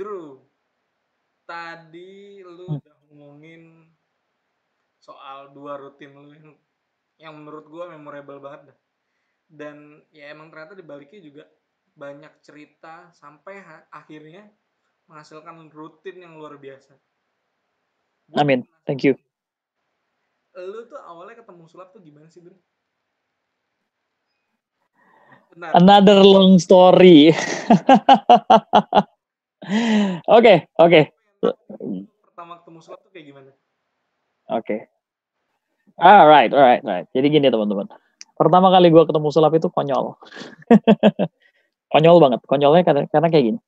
Drew, tadi lu hmm. udah ngomongin soal dua rutin lu yang, yang menurut gue memorable banget dah. Dan ya emang ternyata dibaliknya juga banyak cerita sampai akhirnya menghasilkan rutin yang luar biasa. Gua Amin. Thank you. Lu tuh awalnya ketemu sulap tuh gimana sih, Bro? Another long story. Oke, oke. Pertama ketemu sulap tuh kayak gimana? Oke. Okay. Ah, alright, alright, alright. Jadi gini teman-teman. Pertama kali gue ketemu sulap itu konyol. konyol banget. Konyolnya karena, karena kayak gini.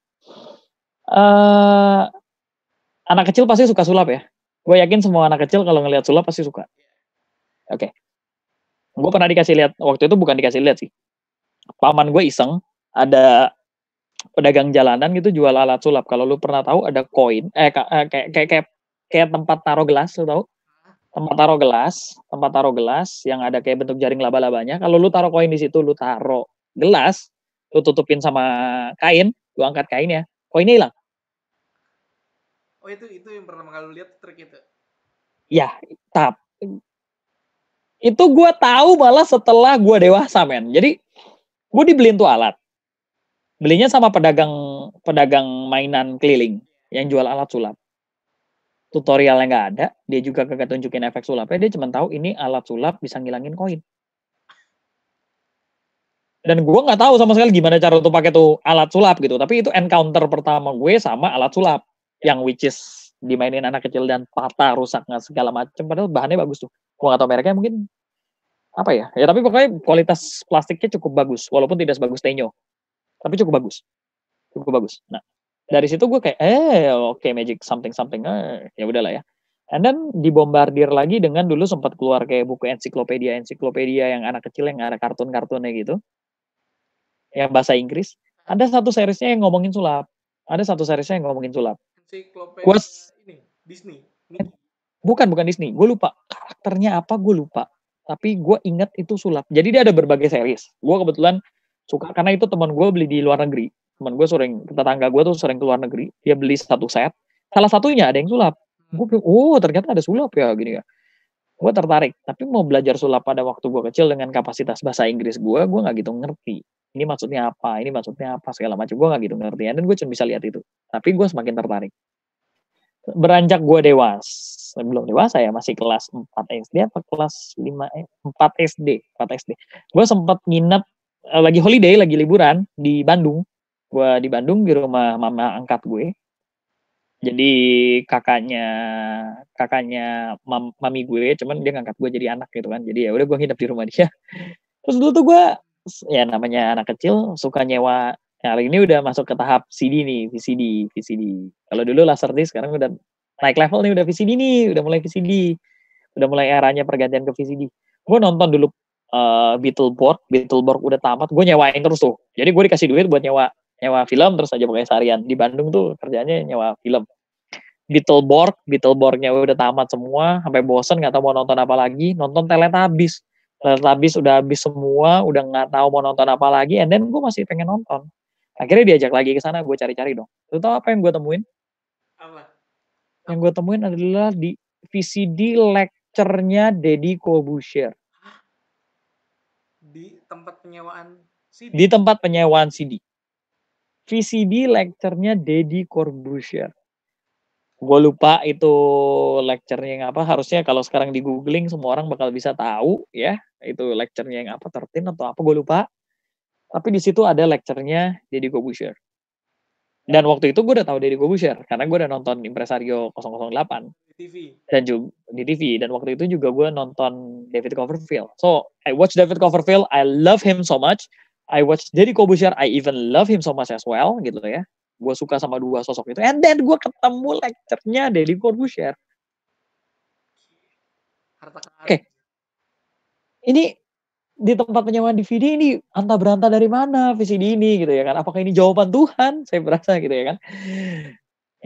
Uh, anak kecil pasti suka sulap ya. Gue yakin semua anak kecil kalau ngelihat sulap pasti suka. Oke. Okay. Gue pernah dikasih lihat waktu itu bukan dikasih lihat sih. Paman gue iseng ada pedagang jalanan gitu jual alat sulap. Kalau lu pernah tahu ada koin, eh, eh kayak kayak kayak, kayak tempat taruh gelas, lu tahu? Tempat taruh gelas, tempat taruh gelas yang ada kayak bentuk jaring laba-labanya. Kalau lu taruh koin di situ, lu taruh gelas, lu tutupin sama kain, lu angkat kainnya, koinnya hilang. Oh itu itu yang pernah kali lu lihat trik itu. Ya, tap. Itu gue tahu malah setelah gue dewasa men. Jadi gue dibeliin tuh alat. Belinya sama pedagang pedagang mainan keliling yang jual alat sulap. Tutorialnya nggak ada, dia juga kagak tunjukin efek sulapnya, dia cuma tahu ini alat sulap bisa ngilangin koin. Dan gue nggak tahu sama sekali gimana cara untuk pakai tuh alat sulap gitu. Tapi itu encounter pertama gue sama alat sulap yang which is dimainin anak kecil dan patah rusak nggak segala macem padahal bahannya bagus tuh gue nggak tahu mereknya mungkin apa ya ya tapi pokoknya kualitas plastiknya cukup bagus walaupun tidak sebagus Tenyo tapi cukup bagus cukup bagus nah dari situ gue kayak eh oke okay, magic something something eh, ya udahlah ya and then dibombardir lagi dengan dulu sempat keluar kayak buku ensiklopedia ensiklopedia yang anak kecil yang ada kartun kartunnya gitu yang bahasa Inggris ada satu seriesnya yang ngomongin sulap ada satu seriesnya yang ngomongin sulap gue ini Disney bukan bukan Disney gue lupa karakternya apa gue lupa tapi gue inget itu sulap jadi dia ada berbagai series gue kebetulan suka karena itu teman gue beli di luar negeri teman gue sering tetangga gue tuh sering ke luar negeri dia beli satu set salah satunya ada yang sulap gue bilang oh ternyata ada sulap ya gini ya kan. gue tertarik tapi mau belajar sulap pada waktu gue kecil dengan kapasitas bahasa Inggris gue gue nggak gitu ngerti ini maksudnya apa ini maksudnya apa segala macam gue nggak gitu ngerti dan gue cuma bisa lihat itu tapi gue semakin tertarik beranjak gue dewasa belum dewasa ya masih kelas 4 SD atau kelas 5 4 SD 4 SD gue sempat nginep Eh, lagi holiday, lagi liburan di Bandung. Gue di Bandung di rumah mama angkat gue. Jadi kakaknya kakaknya mam, mami gue, cuman dia ngangkat gue jadi anak gitu kan. Jadi ya udah gue nginep di rumah dia. Terus dulu tuh gue ya namanya anak kecil suka nyewa Nah, ini udah masuk ke tahap CD nih, VCD, VCD. Kalau dulu laser disc, sekarang udah naik level nih, udah VCD nih, udah mulai VCD. Udah mulai eranya pergantian ke VCD. Gue nonton dulu uh, eh, Beetleborg, Beetleborg udah tamat, gue nyewain terus tuh. Jadi gue dikasih duit buat nyewa nyewa film terus aja pakai seharian. Di Bandung tuh kerjanya nyewa film. Beetleborg, Beetleborgnya udah tamat semua, sampai bosen nggak tahu mau nonton apa lagi, nonton Teletubbies. Teletubbies udah habis semua, udah nggak tahu mau nonton apa lagi, and then gue masih pengen nonton. Akhirnya diajak lagi ke sana, gue cari-cari dong. Lu tau apa yang gue temuin? Apa? Yang gue temuin adalah di VCD lecture-nya Deddy Corbusier tempat penyewaan CD. Di tempat penyewaan CD. VCD lecture-nya Deddy Corbusier. Gue lupa itu lecturenya yang apa. Harusnya kalau sekarang di googling semua orang bakal bisa tahu ya. Itu lecturenya yang apa, tertin atau apa, gue lupa. Tapi di situ ada lecture-nya Deddy Corbusier. Dan waktu itu gue udah tahu Deddy Corbusier karena gue udah nonton Impresario 008 TV. Dan juga di TV dan waktu itu juga gue nonton David Copperfield. So I watch David Copperfield, I love him so much. I watch Deddy Corbuzier, I even love him so much as well gitu ya. Gue suka sama dua sosok itu. And then gue ketemu lecture-nya Deddy Corbuzier. Oke. Okay. Ini di tempat penyewaan DVD ini anta beranta dari mana VCD ini gitu ya kan? Apakah ini jawaban Tuhan? Saya berasa gitu ya kan.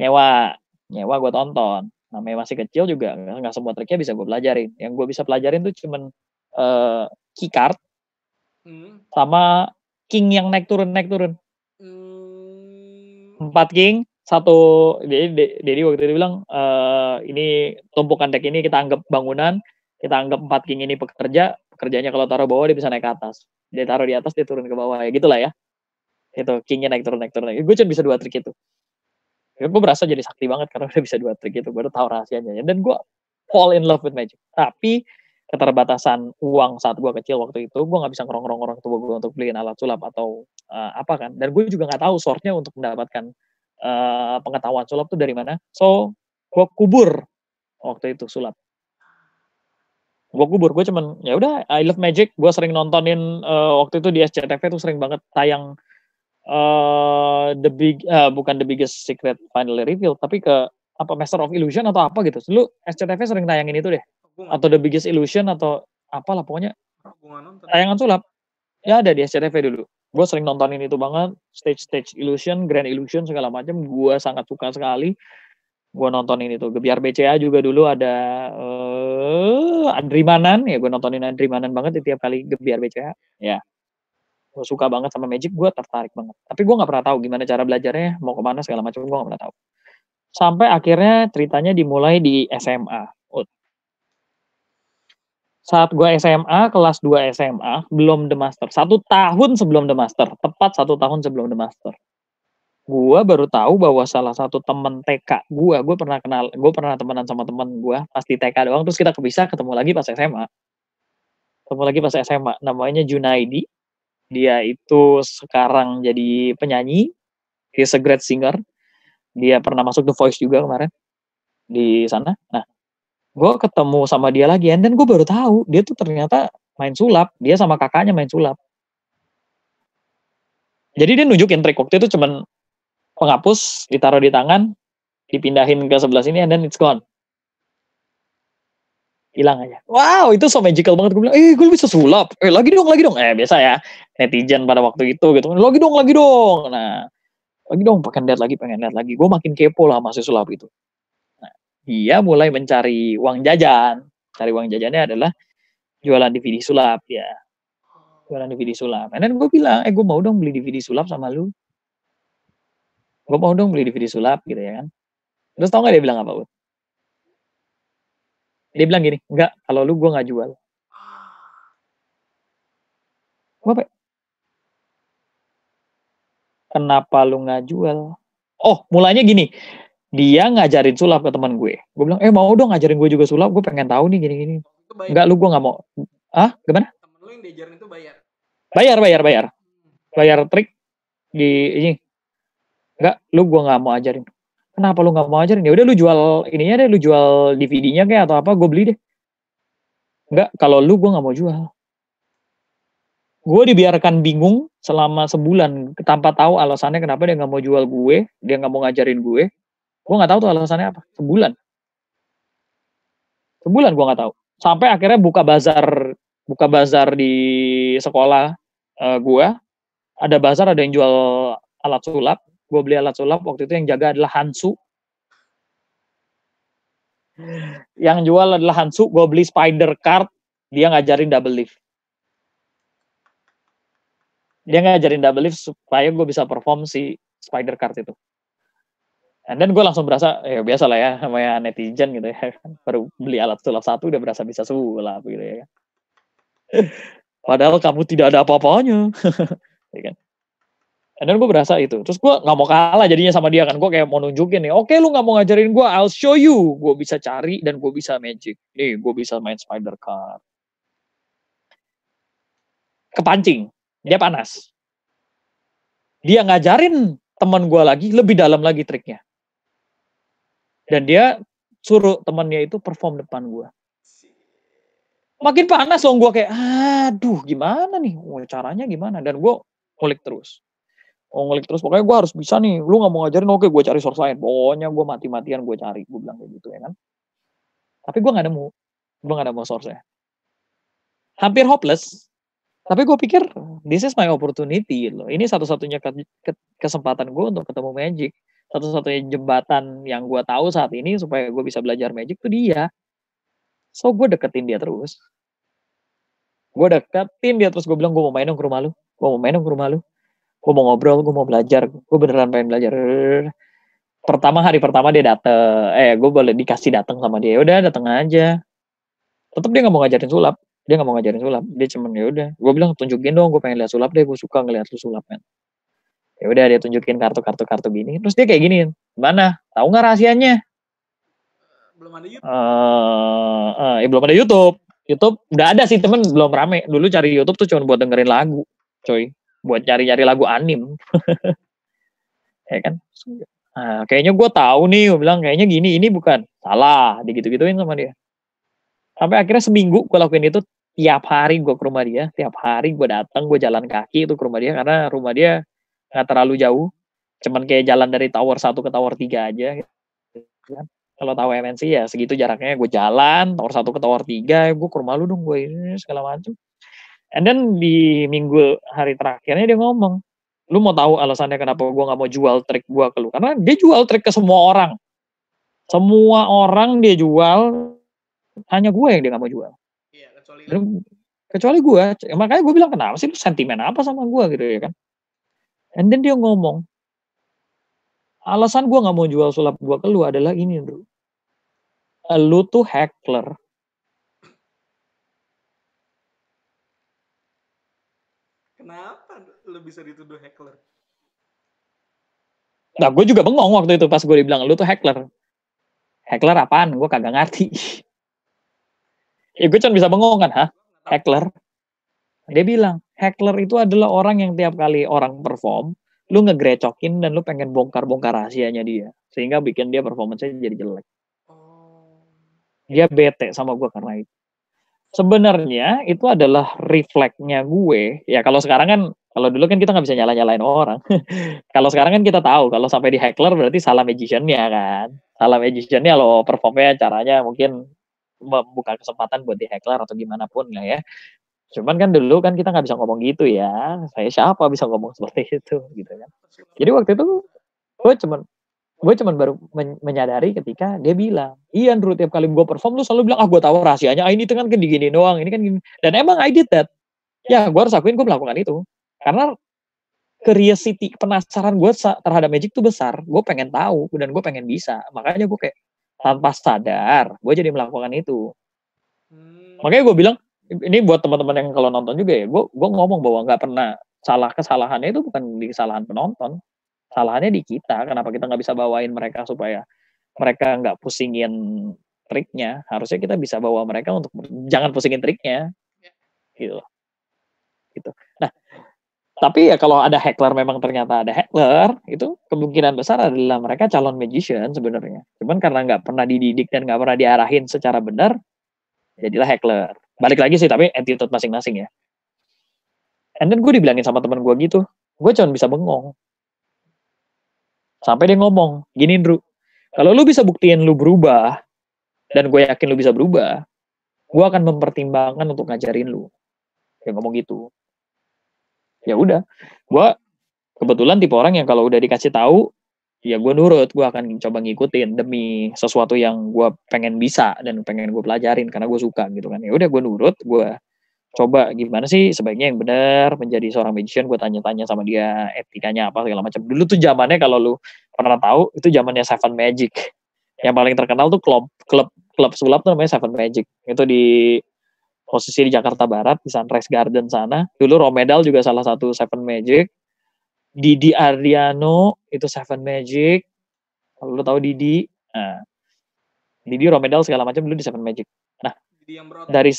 Nyewa, nyewa gue tonton namanya masih kecil juga nggak semua triknya bisa gue pelajarin yang gue bisa pelajarin tuh cuman uh, eh, key card hmm. sama king yang naik turun naik turun hmm. empat king satu jadi waktu itu bilang e, ini tumpukan deck ini kita anggap bangunan kita anggap empat king ini pekerja pekerjanya kalau taruh bawah dia bisa naik ke atas dia taruh di atas dia turun ke bawah ya gitulah ya itu kingnya naik turun naik turun gue cuma bisa dua trik itu ya, gue berasa jadi sakti banget karena udah bisa dua trik itu baru tau rahasianya dan gue fall in love with magic tapi keterbatasan uang saat gue kecil waktu itu gue nggak bisa ngerong-rong orang tua gue untuk beliin alat sulap atau uh, apa kan dan gue juga nggak tahu source untuk mendapatkan uh, pengetahuan sulap tuh dari mana so gue kubur waktu itu sulap gue kubur gue cuman ya udah I love magic gue sering nontonin uh, waktu itu di SCTV tuh sering banget tayang uh, the big uh, bukan the biggest secret finally reveal tapi ke apa Master of Illusion atau apa gitu. Lu SCTV sering tayangin itu deh. Atau the biggest illusion atau apalah pokoknya. Tayangan sulap. Ya ada di SCTV dulu. Gue sering nontonin itu banget. Stage-stage illusion, grand illusion segala macam. Gue sangat suka sekali gue nontonin itu. Biar BCA juga dulu ada uh, eh, Andrimanan, ya gue nontonin Andrimanan banget di tiap kali biar BCA. Ya gue suka banget sama magic gue tertarik banget tapi gue nggak pernah tahu gimana cara belajarnya mau kemana segala macam gue nggak pernah tahu sampai akhirnya ceritanya dimulai di SMA saat gue SMA kelas 2 SMA belum the master satu tahun sebelum the master tepat satu tahun sebelum the master gue baru tahu bahwa salah satu temen TK gue gue pernah kenal gue pernah temenan sama temen gue pasti TK doang terus kita bisa ketemu lagi pas SMA ketemu lagi pas SMA namanya Junaidi dia itu sekarang jadi penyanyi, he's a great singer. Dia pernah masuk The Voice juga kemarin di sana. Nah, gue ketemu sama dia lagi, dan gue baru tahu dia tuh ternyata main sulap. Dia sama kakaknya main sulap. Jadi dia nunjukin trik waktu itu cuman penghapus ditaruh di tangan, dipindahin ke sebelah sini, and then it's gone hilang aja. Wow, itu so magical banget. Gue bilang, eh gue bisa sulap. Eh lagi dong, lagi dong. Eh biasa ya, netizen pada waktu itu gitu. Lagi dong, lagi dong. Nah, lagi dong, pengen lihat lagi, pengen lihat lagi. Gue makin kepo lah masih sulap itu. Nah, dia mulai mencari uang jajan. Cari uang jajannya adalah jualan DVD sulap ya. Jualan DVD sulap. Dan gue bilang, eh gue mau dong beli DVD sulap sama lu. Gue mau dong beli DVD sulap gitu ya kan. Terus tau gak dia bilang apa, Bud? dia bilang gini enggak kalau lu gue nggak jual apa ah. kenapa lu nggak jual oh mulanya gini dia ngajarin sulap ke teman gue gue bilang eh mau dong ngajarin gue juga sulap gue pengen tahu nih gini gini enggak lu gue nggak mau ah gimana temen lu yang diajarin itu bayar bayar bayar bayar hmm. bayar trik di ini enggak lu gue nggak mau ajarin kenapa lu nggak mau ajarin ya udah lu jual ininya deh lu jual DVD-nya kayak atau apa gue beli deh enggak kalau lu gue nggak mau jual gue dibiarkan bingung selama sebulan tanpa tahu alasannya kenapa dia nggak mau jual gue dia nggak mau ngajarin gue gue nggak tahu tuh alasannya apa sebulan sebulan gue nggak tahu sampai akhirnya buka bazar buka bazar di sekolah uh, eh, gue ada bazar ada yang jual alat sulap gue beli alat sulap waktu itu yang jaga adalah Hansu yang jual adalah Hansu gue beli spider card dia ngajarin double lift dia ngajarin double lift supaya gue bisa perform si spider card itu and then gue langsung berasa ya biasa lah ya namanya netizen gitu ya baru beli alat sulap satu udah berasa bisa sulap gitu ya padahal kamu tidak ada apa-apanya ya kan? And then gue berasa itu. Terus gue gak mau kalah jadinya sama dia kan. Gue kayak mau nunjukin nih. Oke okay, lu gak mau ngajarin gue, I'll show you. Gue bisa cari dan gue bisa magic. Nih gue bisa main spider card. Kepancing. Dia panas. Dia ngajarin teman gue lagi lebih dalam lagi triknya. Dan dia suruh temannya itu perform depan gue. Makin panas dong gue kayak, aduh gimana nih, oh, caranya gimana? Dan gue mulik terus oh ngelik terus pokoknya gue harus bisa nih lu nggak mau ngajarin oke okay, gue cari source lain pokoknya gue mati-matian gue cari gue bilang kayak gitu ya kan tapi gue nggak nemu gue nggak nemu source ya hampir hopeless tapi gue pikir this is my opportunity gitu loh ini satu-satunya ke, ke, kesempatan gue untuk ketemu magic satu-satunya jembatan yang gue tahu saat ini supaya gue bisa belajar magic tuh dia so gue deketin dia terus gue deketin dia terus gue bilang gue mau main dong ke rumah lu gue mau main dong ke rumah lu gue mau ngobrol gue mau belajar gue beneran pengen belajar pertama hari pertama dia dateng eh gue boleh dikasih dateng sama dia ya udah dateng aja tetap dia nggak mau ngajarin sulap dia nggak mau ngajarin sulap dia cuman ya udah gue bilang tunjukin dong gue pengen lihat sulap deh gue suka ngeliat lu sulap kan ya udah dia tunjukin kartu kartu kartu gini terus dia kayak gini mana tahu nggak rahasianya belum ada YouTube uh, uh, eh, belum ada YouTube YouTube udah ada sih temen belum rame dulu cari YouTube tuh cuma buat dengerin lagu coy buat nyari-nyari lagu anim ya kan nah, kayaknya gue tahu nih gue bilang kayaknya gini ini bukan salah digitu-gituin sama dia sampai akhirnya seminggu gue lakuin itu tiap hari gue ke rumah dia tiap hari gue datang gue jalan kaki itu ke rumah dia karena rumah dia nggak terlalu jauh cuman kayak jalan dari tower 1 ke tower 3 aja gitu kalau tahu MNC ya segitu jaraknya gue jalan tower satu ke tower tiga gue ke rumah lu dong gue ini segala macam. And then di minggu hari terakhirnya dia ngomong, lu mau tahu alasannya kenapa gue nggak mau jual trik gue ke lu? Karena dia jual trik ke semua orang. Semua orang dia jual, hanya gue yang dia nggak mau jual. Iya, kecuali, Dan, kecuali gue. Makanya gue bilang, kenapa sih lu sentimen apa sama gue gitu ya kan? And then dia ngomong, alasan gue nggak mau jual sulap gue ke lu adalah ini, bro. Lu tuh hackler Kenapa lo bisa dituduh hackler? Nah, gue juga bengong waktu itu pas gue dibilang lu tuh hackler. Hackler apaan? Gue kagak ngerti. ya gue cuma bisa bengong kan, ha? Hackler. Dia bilang, hackler itu adalah orang yang tiap kali orang perform, lu ngegrecokin dan lu pengen bongkar-bongkar rahasianya dia. Sehingga bikin dia performance-nya jadi jelek. Oh. Dia bete sama gue karena itu sebenarnya itu adalah refleksnya gue. Ya kalau sekarang kan kalau dulu kan kita nggak bisa nyala-nyalain orang. kalau sekarang kan kita tahu kalau sampai di hackler berarti salah magiciannya kan. Salah magiciannya lo performnya caranya mungkin membuka kesempatan buat di hackler atau gimana pun ya. Cuman kan dulu kan kita nggak bisa ngomong gitu ya. Saya siapa bisa ngomong seperti itu gitu kan. Jadi waktu itu gue cuman gue cuman baru men menyadari ketika dia bilang iya Andrew tiap kali gue perform lu selalu bilang ah gue tahu rahasianya ah, ini kan gini gini doang ini kan gini dan emang I did that ya gue harus akuin gue melakukan itu karena curiosity penasaran gue terhadap magic tuh besar gue pengen tahu dan gue pengen bisa makanya gue kayak tanpa sadar gue jadi melakukan itu hmm. makanya gue bilang ini buat teman-teman yang kalau nonton juga ya gue gue ngomong bahwa nggak pernah salah kesalahannya itu bukan di kesalahan penonton Salahannya di kita, kenapa kita nggak bisa bawain mereka supaya mereka nggak pusingin triknya. Harusnya kita bisa bawa mereka untuk jangan pusingin triknya. Iya. Gitu. Gitu. Nah, tapi ya kalau ada hackler memang ternyata ada hackler, itu kemungkinan besar adalah mereka calon magician sebenarnya. Cuman karena nggak pernah dididik dan nggak pernah diarahin secara benar, jadilah hackler. Balik lagi sih, tapi attitude masing-masing ya. And then gue dibilangin sama teman gue gitu, gue cuma bisa bengong. Sampai dia ngomong, gini Drew, kalau lu bisa buktiin lu berubah, dan gue yakin lu bisa berubah, gue akan mempertimbangkan untuk ngajarin lu. Dia ngomong gitu. Ya udah, gue kebetulan tipe orang yang kalau udah dikasih tahu, ya gue nurut, gue akan coba ngikutin demi sesuatu yang gue pengen bisa dan pengen gue pelajarin karena gue suka gitu kan. Ya udah gue nurut, gue coba gimana sih sebaiknya yang benar menjadi seorang magician gue tanya-tanya sama dia etikanya apa segala macam dulu tuh zamannya kalau lu pernah tahu itu zamannya Seven Magic yang paling terkenal tuh klub klub klub sulap tuh namanya Seven Magic itu di posisi di Jakarta Barat di Sunrise Garden sana dulu Romedal juga salah satu Seven Magic Didi Ariano itu Seven Magic kalau lu tahu Didi nah, Didi Romedal segala macam dulu di Seven Magic nah dari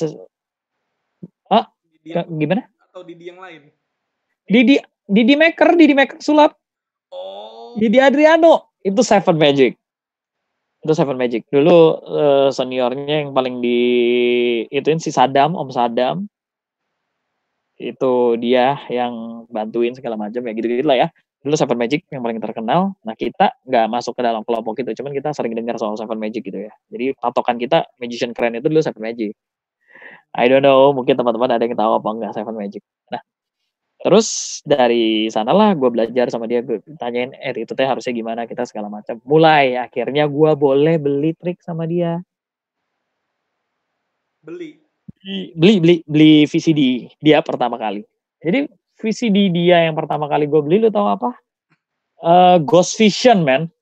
Didi gimana? Atau Didi yang lain? Didi Didi Maker, Didi Maker sulap. Oh. Didi Adriano itu Seven Magic. Itu Seven Magic. Dulu uh, seniornya yang paling di ituin si Sadam, Om Sadam. Itu dia yang bantuin segala macam ya gitu-gitu lah ya. Dulu Seven Magic yang paling terkenal. Nah kita nggak masuk ke dalam kelompok itu, cuman kita sering dengar soal Seven Magic gitu ya. Jadi patokan kita magician keren itu dulu Seven Magic. I don't know, mungkin teman-teman ada yang tahu apa enggak Seven Magic. Nah, terus dari sanalah gue belajar sama dia, gue tanyain, eh itu teh harusnya gimana kita segala macam. Mulai akhirnya gue boleh beli trik sama dia. Beli. Beli, beli, beli VCD dia pertama kali. Jadi VCD dia yang pertama kali gue beli, lu tahu apa? Uh, Ghost Vision, man.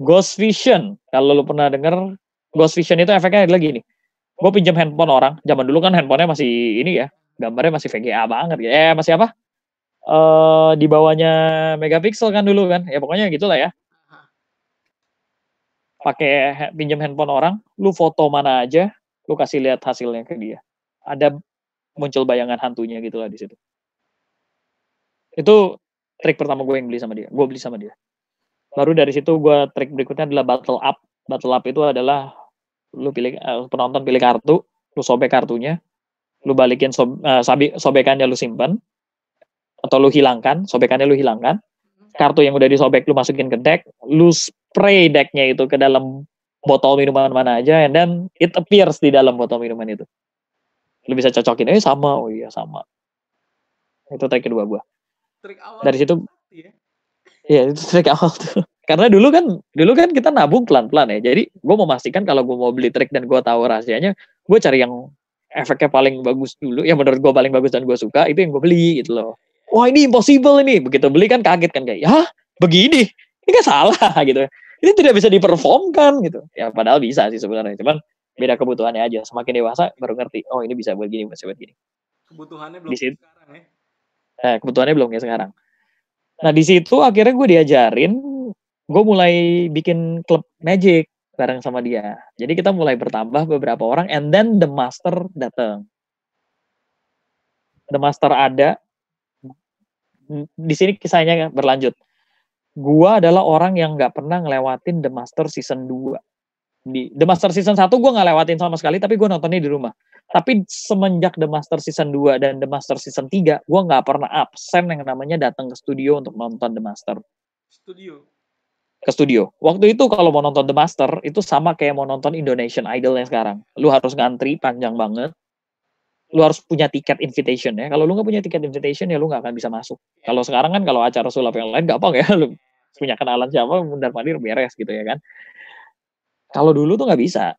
Ghost Vision, kalau lu pernah denger, Ghost Vision itu efeknya lagi nih gue pinjam handphone orang zaman dulu kan handphonenya masih ini ya gambarnya masih VGA banget ya eh, masih apa eh di bawahnya megapiksel kan dulu kan ya pokoknya gitulah ya pakai pinjam handphone orang lu foto mana aja lu kasih lihat hasilnya ke dia ada muncul bayangan hantunya gitulah di situ itu trik pertama gue yang beli sama dia gue beli sama dia baru dari situ gue trik berikutnya adalah battle up battle up itu adalah lu pilih uh, penonton pilih kartu lu sobek kartunya lu balikin so, uh, eh, sabi, sobekannya lu simpen atau lu hilangkan sobekannya lu hilangkan hmm. kartu yang udah disobek lu masukin ke deck lu spray decknya itu ke dalam botol minuman mana aja and then it appears di dalam botol minuman itu lu bisa cocokin eh sama oh iya sama itu trik kedua gua trik awal dari situ ya? iya ya, itu trik awal tuh karena dulu kan dulu kan kita nabung pelan-pelan ya jadi gue memastikan kalau gue mau beli trik dan gue tahu rahasianya gue cari yang efeknya paling bagus dulu yang menurut gue paling bagus dan gue suka itu yang gue beli gitu loh wah ini impossible ini begitu beli kan kaget kan kayak ya begini ini kan salah gitu ini tidak bisa diperformkan gitu ya padahal bisa sih sebenarnya cuman beda kebutuhannya aja semakin dewasa baru ngerti oh ini bisa buat gini bisa buat gini kebutuhannya belum di sekarang ya eh, kebutuhannya belum ya sekarang nah di situ akhirnya gue diajarin gue mulai bikin klub magic bareng sama dia. Jadi kita mulai bertambah beberapa orang and then the master datang. The master ada. Di sini kisahnya berlanjut. Gua adalah orang yang nggak pernah ngelewatin The Master season 2. Di The Master season 1 gue nggak lewatin sama sekali tapi gue nontonnya di rumah. Tapi semenjak The Master season 2 dan The Master season 3, gue nggak pernah absen yang namanya datang ke studio untuk nonton The Master. Studio ke studio. Waktu itu kalau mau nonton The Master itu sama kayak mau nonton Indonesian Idol yang sekarang. Lu harus ngantri panjang banget. Lu harus punya tiket invitation ya. Kalau lu nggak punya tiket invitation ya lu nggak akan bisa masuk. Kalau sekarang kan kalau acara sulap yang lain gampang ya. Lu punya kenalan siapa mundar mandir beres gitu ya kan. Kalau dulu tuh nggak bisa.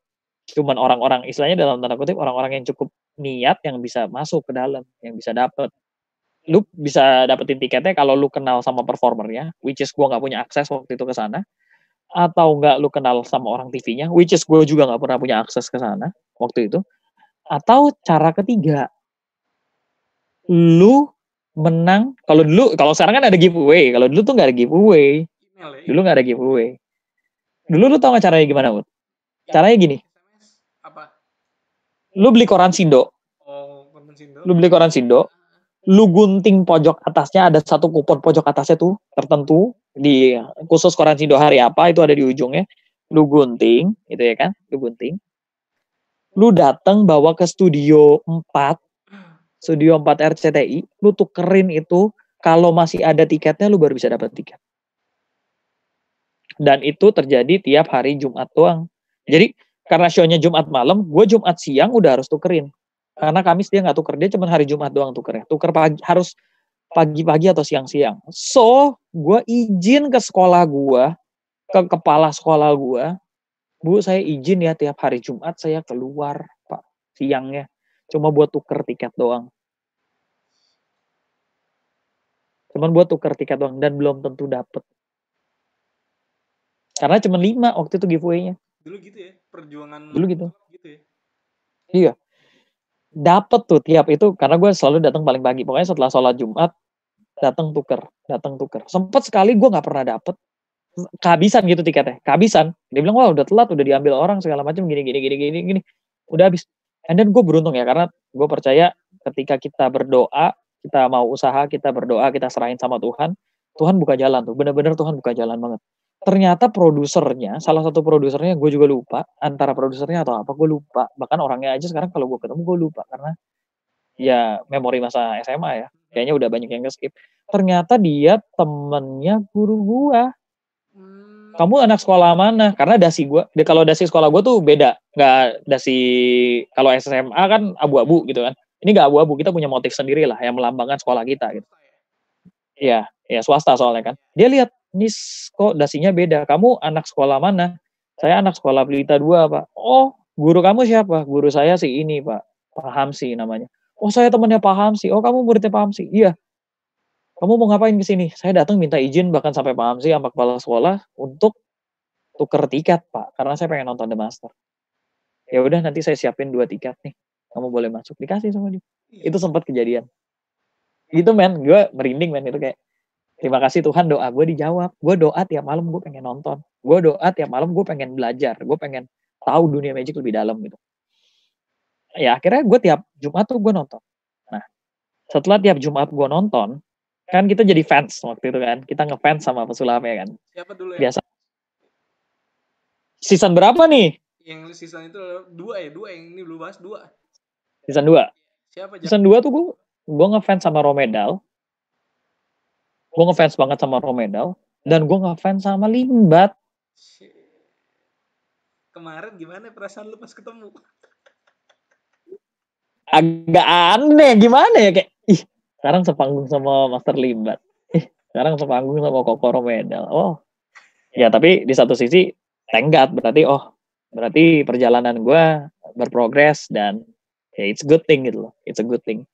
Cuman orang-orang istilahnya dalam tanda kutip orang-orang yang cukup niat yang bisa masuk ke dalam, yang bisa dapet lu bisa dapetin tiketnya kalau lu kenal sama performernya, which is gue nggak punya akses waktu itu ke sana, atau nggak lu kenal sama orang TV-nya, which is gue juga nggak pernah punya akses ke sana waktu itu, atau cara ketiga, lu menang kalau dulu kalau sekarang kan ada giveaway kalau dulu tuh nggak ada giveaway ya? dulu nggak ada giveaway dulu lu tau nggak caranya gimana Ut? Ya. caranya gini lu beli oh, koran sindo lu beli koran sindo lu gunting pojok atasnya ada satu kupon pojok atasnya tuh tertentu di khusus koran Sindo hari ya, apa itu ada di ujungnya lu gunting gitu ya kan lu gunting lu datang bawa ke studio 4 studio 4 RCTI lu tukerin itu kalau masih ada tiketnya lu baru bisa dapat tiket dan itu terjadi tiap hari Jumat doang jadi karena show-nya Jumat malam gue Jumat siang udah harus tukerin karena Kamis dia nggak tuker, dia cuma hari Jumat doang tuker ya. Tuker pagi, harus pagi-pagi atau siang-siang. So, gue izin ke sekolah gue, ke kepala sekolah gue, Bu, saya izin ya tiap hari Jumat saya keluar, Pak, siangnya. Cuma buat tuker tiket doang. Cuman buat tuker tiket doang, dan belum tentu dapet. Karena cuma lima waktu itu giveaway-nya. Dulu gitu ya, perjuangan. Dulu gitu. gitu ya? Iya, dapet tuh tiap itu karena gue selalu datang paling pagi pokoknya setelah sholat Jumat datang tuker datang tuker sempet sekali gue nggak pernah dapet kehabisan gitu tiketnya kehabisan dia bilang wah udah telat udah diambil orang segala macam gini gini gini gini gini udah habis and then gue beruntung ya karena gue percaya ketika kita berdoa kita mau usaha kita berdoa kita serahin sama Tuhan Tuhan buka jalan tuh bener-bener Tuhan buka jalan banget ternyata produsernya salah satu produsernya gue juga lupa antara produsernya atau apa gue lupa bahkan orangnya aja sekarang kalau gue ketemu gue lupa karena ya memori masa SMA ya kayaknya udah banyak yang skip ternyata dia temennya guru gue hmm. kamu anak sekolah mana karena dasi gue kalau dasi sekolah gue tuh beda nggak dasi kalau SMA kan abu-abu gitu kan ini gak abu-abu kita punya motif sendiri lah yang melambangkan sekolah kita gitu ya ya swasta soalnya kan dia lihat ini kok dasinya beda? Kamu anak sekolah mana? Saya anak sekolah Pelita 2, Pak. Oh, guru kamu siapa? Guru saya sih ini, Pak. Pak Hamsi namanya. Oh, saya temannya Pak Hamsi. Oh, kamu muridnya Pak Hamsi? Iya. Kamu mau ngapain ke sini? Saya datang minta izin bahkan sampai Pak Hamsi sama kepala sekolah untuk tuker tiket, Pak. Karena saya pengen nonton The Master. Ya udah nanti saya siapin dua tiket nih. Kamu boleh masuk. Dikasih sama dia. Itu sempat kejadian. Itu men, gue merinding men itu kayak terima kasih Tuhan doa gue dijawab gue doa tiap malam gue pengen nonton gue doa tiap malam gue pengen belajar gue pengen tahu dunia magic lebih dalam gitu ya akhirnya gue tiap Jumat tuh gue nonton nah setelah tiap Jumat gue nonton kan kita jadi fans waktu itu kan kita ngefans sama pesulap ya kan siapa dulu ya? biasa season berapa nih yang season itu dua ya dua yang ini belum bahas dua season dua siapa season dua tuh gue gue ngefans sama Romedal gue ngefans banget sama Romedal dan gue ngefans sama Limbat kemarin gimana perasaan lu pas ketemu agak aneh gimana ya kayak ih sekarang sepanggung sama Master Limbat sekarang sepanggung sama Koko Romedal oh ya tapi di satu sisi tenggat berarti oh berarti perjalanan gue berprogres dan ya it's good thing gitu loh it's a good thing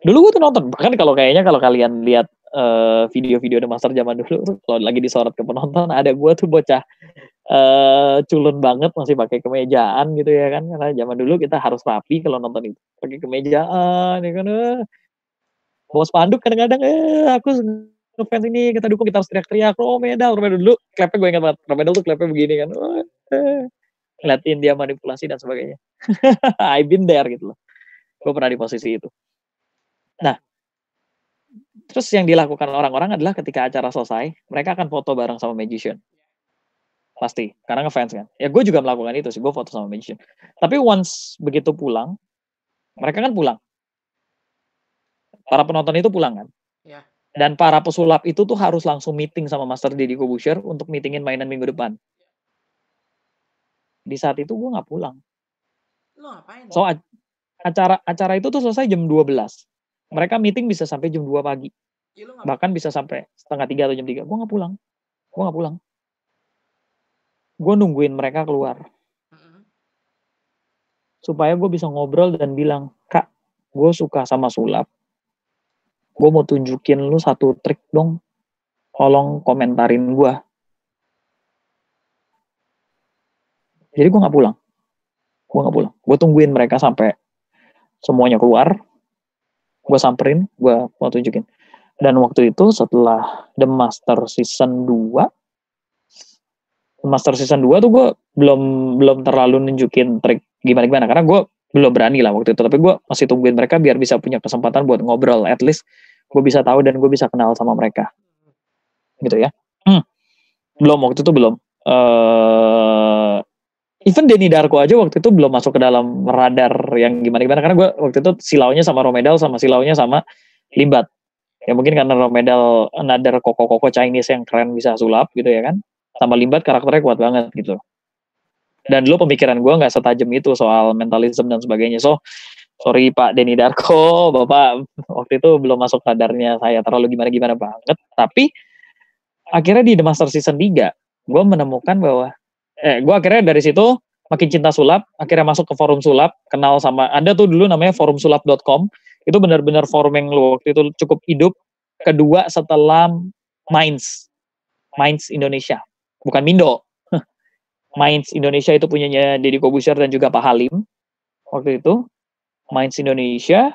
dulu gue tuh nonton bahkan kalau kayaknya kalau kalian lihat video eh, video-video The Master zaman dulu kalau lagi disorot ke penonton ada gue tuh bocah uh, culun banget masih pakai kemejaan gitu ya kan karena zaman dulu kita harus rapi kalau nonton itu pakai kemejaan ya kan uh, bawa spanduk kadang-kadang eh aku ngefans ini kita dukung kita harus teriak-teriak oh, medal Romedal dulu klepnya gue ingat banget Romedal tuh klepnya begini kan uh, uh. ngeliatin dia manipulasi dan sebagainya I've been there gitu loh gue pernah di posisi itu nah Terus yang dilakukan orang-orang adalah ketika acara selesai, mereka akan foto bareng sama magician. Pasti, karena ngefans kan. Ya gue juga melakukan itu sih, gue foto sama magician. Tapi once begitu pulang, mereka kan pulang. Para penonton itu pulang kan. Ya. Dan para pesulap itu tuh harus langsung meeting sama Master Deddy Kobusher untuk meetingin mainan minggu depan. Di saat itu gue gak pulang. Lo ngapain? So, acara acara itu tuh selesai jam 12. belas mereka meeting bisa sampai jam 2 pagi iya, bahkan bisa sampai setengah tiga atau jam tiga gue gak pulang gue gak pulang gue nungguin mereka keluar supaya gue bisa ngobrol dan bilang kak gue suka sama sulap gue mau tunjukin lu satu trik dong tolong komentarin gue jadi gue gak pulang gue gak pulang gue tungguin mereka sampai semuanya keluar gue samperin gue mau tunjukin dan waktu itu setelah The Master Season 2 The Master Season 2 tuh gue belum belum terlalu nunjukin trik gimana-gimana karena gue belum berani lah waktu itu tapi gue masih tungguin mereka biar bisa punya kesempatan buat ngobrol at least gue bisa tahu dan gue bisa kenal sama mereka gitu ya hmm. belum waktu itu belum eh, even Denny Darko aja waktu itu belum masuk ke dalam radar yang gimana-gimana karena gue waktu itu silaunya sama Romedal sama silaunya sama Limbat ya mungkin karena Romedal another koko-koko Chinese yang keren bisa sulap gitu ya kan sama Limbat karakternya kuat banget gitu dan dulu pemikiran gue nggak setajam itu soal mentalisme dan sebagainya so sorry Pak Denny Darko bapak waktu itu belum masuk radarnya saya terlalu gimana-gimana banget tapi akhirnya di The Master Season 3 gue menemukan bahwa eh gue akhirnya dari situ makin cinta sulap, akhirnya masuk ke forum sulap, kenal sama ada tuh dulu namanya forum sulap.com Itu benar-benar forum yang waktu itu cukup hidup. Kedua setelah Minds, Minds Indonesia, bukan Mindo. Minds Indonesia itu punyanya Deddy Kobusier dan juga Pak Halim waktu itu. Minds Indonesia,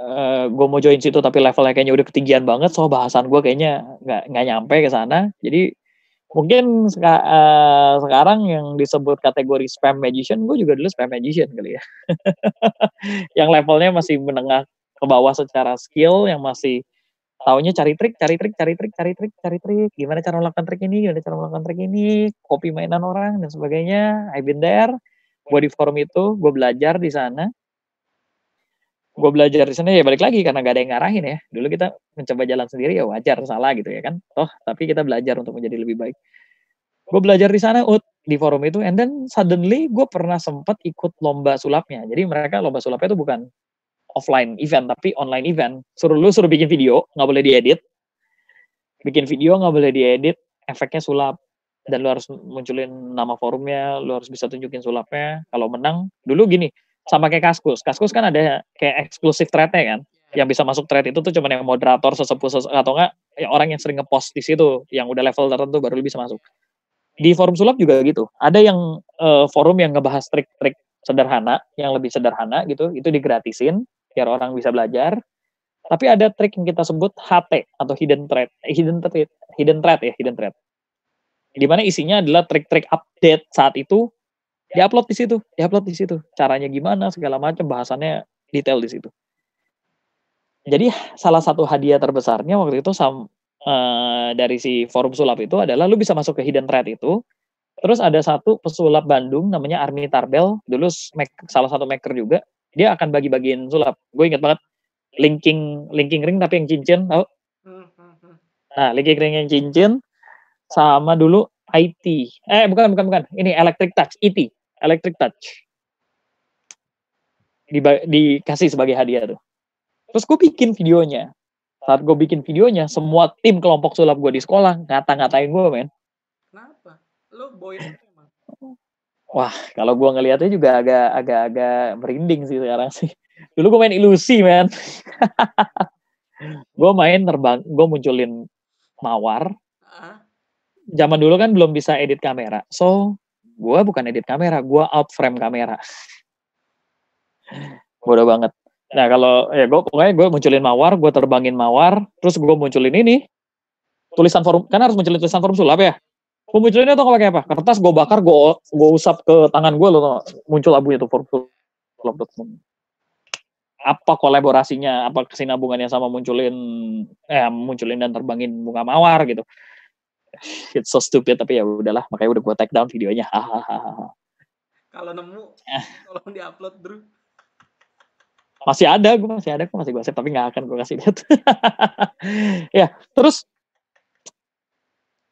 uh, eh, gue mau join situ tapi levelnya kayaknya udah ketinggian banget, so bahasan gue kayaknya nggak nggak nyampe ke sana. Jadi mungkin seka, uh, sekarang yang disebut kategori spam magician, gue juga dulu spam magician kali ya. yang levelnya masih menengah ke bawah secara skill, yang masih taunya cari trik, cari trik, cari trik, cari trik, cari trik. Gimana cara melakukan trik ini, gimana cara melakukan trik ini, kopi mainan orang dan sebagainya. I've been there. Gue di forum itu, gue belajar di sana gue belajar di sana ya balik lagi karena gak ada yang ngarahin ya dulu kita mencoba jalan sendiri ya wajar salah gitu ya kan oh tapi kita belajar untuk menjadi lebih baik gue belajar di sana ut di forum itu and then suddenly gue pernah sempat ikut lomba sulapnya jadi mereka lomba sulapnya itu bukan offline event tapi online event suruh lu suruh bikin video nggak boleh diedit bikin video nggak boleh diedit efeknya sulap dan lu harus munculin nama forumnya lu harus bisa tunjukin sulapnya kalau menang dulu gini sama kayak Kaskus. Kaskus kan ada kayak eksklusif threadnya kan. Iya. Yang bisa masuk thread itu tuh cuma yang moderator sesepuh sesep, atau enggak ya orang yang sering ngepost di situ yang udah level tertentu baru bisa masuk. Di forum sulap juga gitu. Ada yang uh, forum yang ngebahas trik-trik sederhana, yang lebih sederhana gitu, itu digratisin biar orang bisa belajar. Tapi ada trik yang kita sebut HT atau hidden thread, eh, hidden thread, hidden thread ya, hidden thread. Di mana isinya adalah trik-trik update saat itu diupload di situ, diupload di situ. Caranya gimana, segala macam bahasannya detail di situ. Jadi salah satu hadiah terbesarnya waktu itu sam, uh, dari si forum sulap itu adalah lu bisa masuk ke hidden thread itu. Terus ada satu pesulap Bandung namanya Army Tarbel, dulu salah satu maker juga. Dia akan bagi-bagiin sulap. Gue inget banget linking linking ring tapi yang cincin tau. Nah, linking ring yang cincin sama dulu IT. Eh bukan bukan bukan. Ini electric touch IT. E electric touch di, dikasih sebagai hadiah tuh terus gue bikin videonya saat gue bikin videonya semua tim kelompok sulap gue di sekolah ngata-ngatain gue men kenapa lo boy wah kalau gue ngelihatnya juga agak agak agak merinding sih sekarang sih dulu gue main ilusi man. gue main terbang gue munculin mawar zaman dulu kan belum bisa edit kamera so gue bukan edit kamera gue out frame kamera bodoh banget nah kalau ya gue pokoknya gue munculin mawar gue terbangin mawar terus gue munculin ini tulisan forum kan harus munculin tulisan forum sulap ya gue munculinnya tuh pakai apa kertas gue bakar gue gue usap ke tangan gue loh muncul abunya tuh forum sulap apa kolaborasinya apa kesinambungannya sama munculin eh munculin dan terbangin bunga mawar gitu it's so stupid tapi ya udahlah makanya udah gue take down videonya kalau nemu tolong diupload dulu. masih ada gue masih ada gue masih gue tapi nggak akan gue kasih lihat ya terus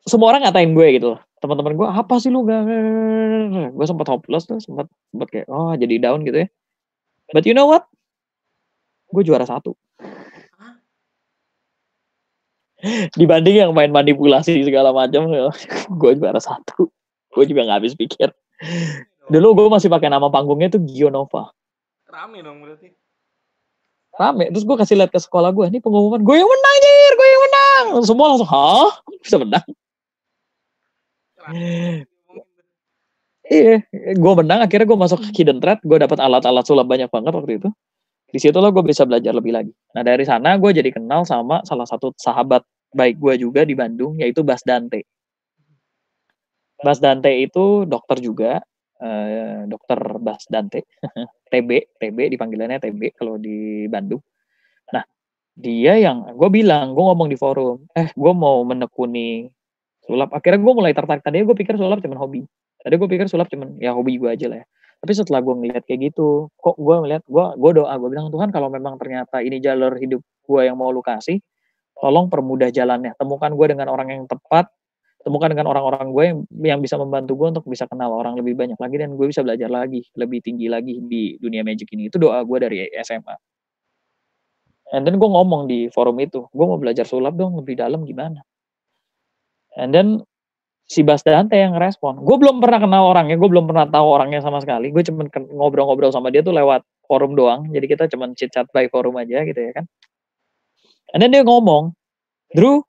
semua orang ngatain gue gitu loh teman-teman gue apa sih lu gak gue sempat hopeless tuh sempat sempat kayak oh jadi down gitu ya but you know what gue juara satu dibanding yang main manipulasi segala macam ya. gue juara satu gue juga nggak habis pikir dulu gue masih pakai nama panggungnya tuh Gionova rame dong berarti rame terus gue kasih lihat ke sekolah gue ini pengumuman gue yang menang jir gue yang menang semua langsung hah bisa menang iya gue menang akhirnya gue masuk ke hidden threat. gue dapat alat-alat sulap banyak banget waktu itu di situ lo gue bisa belajar lebih lagi. Nah dari sana gue jadi kenal sama salah satu sahabat baik gue juga di Bandung yaitu Bas Dante. Bas Dante itu dokter juga, eh, dokter Bas Dante, TB, TB dipanggilannya TB kalau di Bandung. Nah dia yang gue bilang, gue ngomong di forum, eh gue mau menekuni sulap. Akhirnya gue mulai tertarik. Tadinya gue pikir sulap cuma hobi. Tadi gue pikir sulap cuma ya hobi gue aja lah ya tapi setelah gue ngeliat kayak gitu kok gue ngeliat gue gue doa gue bilang Tuhan kalau memang ternyata ini jalur hidup gue yang mau lu kasih tolong permudah jalannya temukan gue dengan orang yang tepat temukan dengan orang-orang gue yang, yang bisa membantu gue untuk bisa kenal orang lebih banyak lagi dan gue bisa belajar lagi lebih tinggi lagi di dunia magic ini itu doa gue dari SMA and then gue ngomong di forum itu gue mau belajar sulap dong lebih dalam gimana and then si Bas Dante yang respon. Gue belum pernah kenal orangnya, gue belum pernah tahu orangnya sama sekali. Gue cuman ngobrol-ngobrol sama dia tuh lewat forum doang. Jadi kita cuman chit chat by forum aja gitu ya kan. And then dia ngomong, Drew,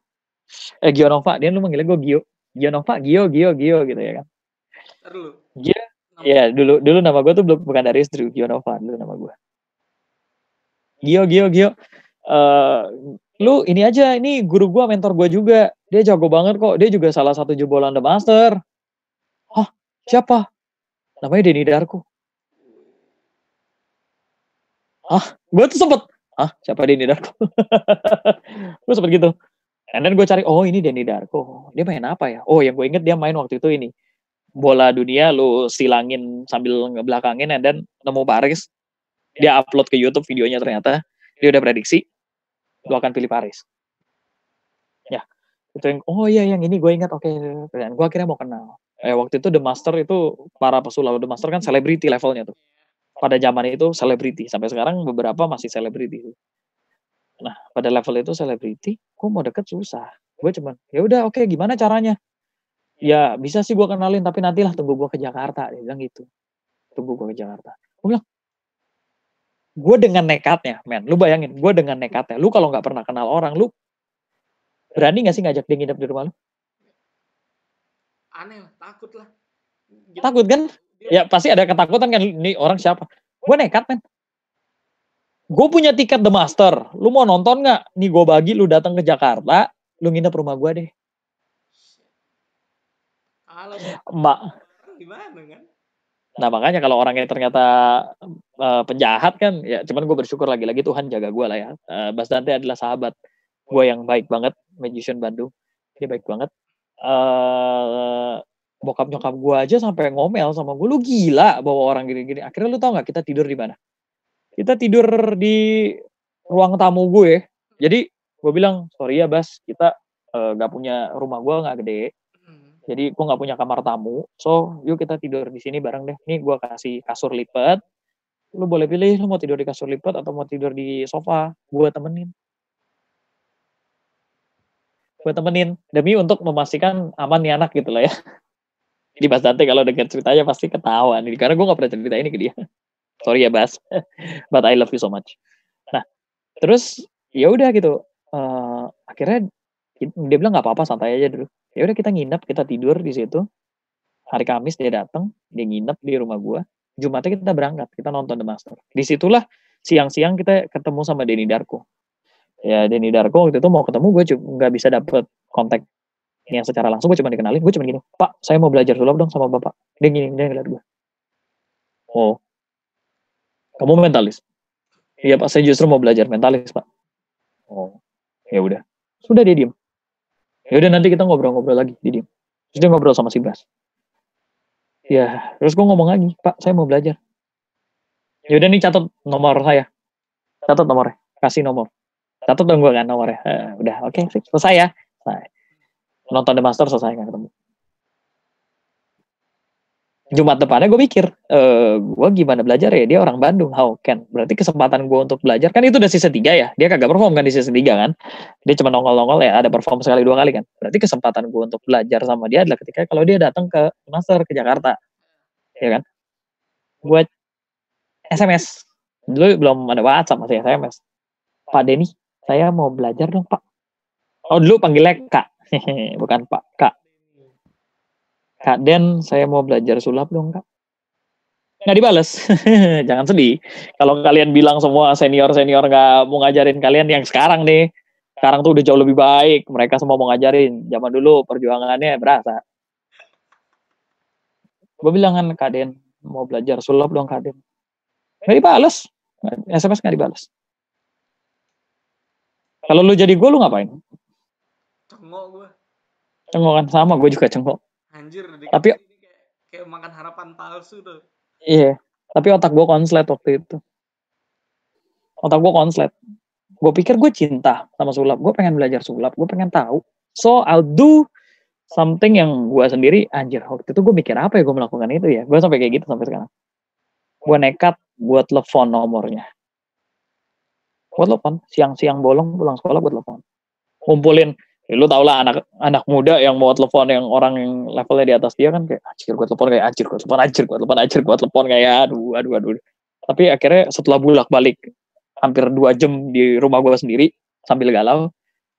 eh Gio Nova, dia lu manggilnya gue Gio. Gio Nova, Gio, Gio, Gio gitu ya kan. Gio, ya dulu dulu nama gue tuh belum bukan dari Drew, Gio Nova dulu nama gue. Gio, Gio, Gio. Uh, lu ini aja, ini guru gue, mentor gue juga dia jago banget kok dia juga salah satu jebolan The Master ah siapa namanya Denny Darko ah gue tuh sempet ah siapa Denny Darko gue sempet gitu and then gue cari oh ini Denny Darko dia main apa ya oh yang gue inget dia main waktu itu ini bola dunia lu silangin sambil ngebelakangin and then nemu Paris dia upload ke YouTube videonya ternyata dia udah prediksi lu akan pilih Paris itu yang oh iya yang ini gue ingat oke okay. dan gue akhirnya mau kenal eh waktu itu The Master itu para pesulap The Master kan selebriti levelnya tuh pada zaman itu selebriti sampai sekarang beberapa masih selebriti nah pada level itu selebriti gue mau deket susah gue cuman ya udah oke okay, gimana caranya ya bisa sih gue kenalin tapi nantilah tunggu gue ke Jakarta dia bilang gitu tunggu gue ke Jakarta gue bilang gue dengan nekatnya men lu bayangin gue dengan nekatnya lu kalau nggak pernah kenal orang lu Berani gak sih ngajak dia nginep di rumah lu? Aneh lah, takut lah. Gitu. Takut kan? Ya pasti ada ketakutan kan, ini orang siapa? Gue nekat men. Gue punya tiket The Master, lu mau nonton gak? Nih gue bagi, lu datang ke Jakarta, lu nginep rumah gue deh. Mbak. Gimana kan? Nah makanya kalau orang orangnya ternyata uh, penjahat kan, ya cuman gue bersyukur lagi-lagi Tuhan jaga gue lah ya. Uh, Bas Dante adalah sahabat gue yang baik banget Magician Bandung dia baik banget uh, bokap nyokap gue aja sampai ngomel sama gue lu gila bawa orang gini-gini akhirnya lu tau nggak kita tidur di mana kita tidur di ruang tamu gue jadi gue bilang sorry ya Bas kita uh, eh, gak punya rumah gue nggak gede jadi gue nggak punya kamar tamu so yuk kita tidur di sini bareng deh nih gue kasih kasur lipat lu boleh pilih lu mau tidur di kasur lipat atau mau tidur di sofa gue temenin gue temenin demi untuk memastikan aman nih anak gitu loh ya jadi Bas Dante kalau dengar ceritanya pasti ketahuan. ini karena gue nggak pernah cerita ini ke dia sorry ya Bas but I love you so much nah terus ya udah gitu uh, akhirnya dia bilang nggak apa-apa santai aja dulu ya udah kita nginep kita tidur di situ hari Kamis dia datang dia nginep di rumah gue Jumatnya kita berangkat kita nonton The Master disitulah siang-siang kita ketemu sama Denny Darko ya Denny Darko waktu itu mau ketemu gue cuma nggak bisa dapet kontak yang secara langsung gue cuma dikenalin gue cuma gini pak saya mau belajar sulap dong sama bapak dia gini dia ngeliat gue oh kamu mentalis iya pak saya justru mau belajar mentalis pak oh ya udah sudah dia diem ya udah nanti kita ngobrol-ngobrol lagi dia diem terus dia ngobrol sama si Bas ya terus gue ngomong lagi pak saya mau belajar ya udah nih catat nomor saya catat nomornya kasih nomor Catat dong gue kan nomornya. Uh, eh, udah, oke, okay, selesai ya. Selesai. Nonton The Master selesai nggak ketemu. Jumat depannya gue mikir, eh, gue gimana belajar ya? Dia orang Bandung, how can? Berarti kesempatan gue untuk belajar, kan itu udah season 3 ya? Dia kagak perform kan di season 3 kan? Dia cuma nongol-nongol ya, ada perform sekali dua kali kan? Berarti kesempatan gue untuk belajar sama dia adalah ketika kalau dia datang ke Master, ke Jakarta. Ya kan? Gue SMS. Dulu belum ada WhatsApp, masih SMS. Pak Denny, saya mau belajar dong, Pak. Oh, dulu panggilnya Kak. Bukan Pak, Kak. Kak Den, saya mau belajar sulap dong, Kak. Nggak dibales. Jangan sedih. Kalau kalian bilang semua senior-senior nggak mau ngajarin kalian yang sekarang nih, sekarang tuh udah jauh lebih baik. Mereka semua mau ngajarin. Zaman dulu perjuangannya berasa. Gue bilang kan, Kak Den, mau belajar sulap dong, Kak Den. Nggak dibales. SMS nggak dibales. Kalau lu jadi gue lu ngapain? Cengok gue. Cengok kan sama gue juga cengok. Anjir. Tapi kayak, kayak makan harapan palsu tuh. Iya. Tapi otak gue konslet waktu itu. Otak gue konslet. Gue pikir gue cinta sama sulap. Gue pengen belajar sulap. Gue pengen tahu. So I'll do something yang gue sendiri anjir waktu itu gue mikir apa ya gue melakukan itu ya gue sampai kayak gitu sampai sekarang gue nekat buat telepon nomornya buat telepon siang-siang bolong pulang sekolah buat telepon ngumpulin ya lu tau lah anak anak muda yang mau telepon yang orang yang levelnya di atas dia kan kayak anjir gue telepon kayak anjir gue telepon anjir gue telepon anjir gue telepon kayak aduh aduh aduh tapi akhirnya setelah bulak balik hampir dua jam di rumah gue sendiri sambil galau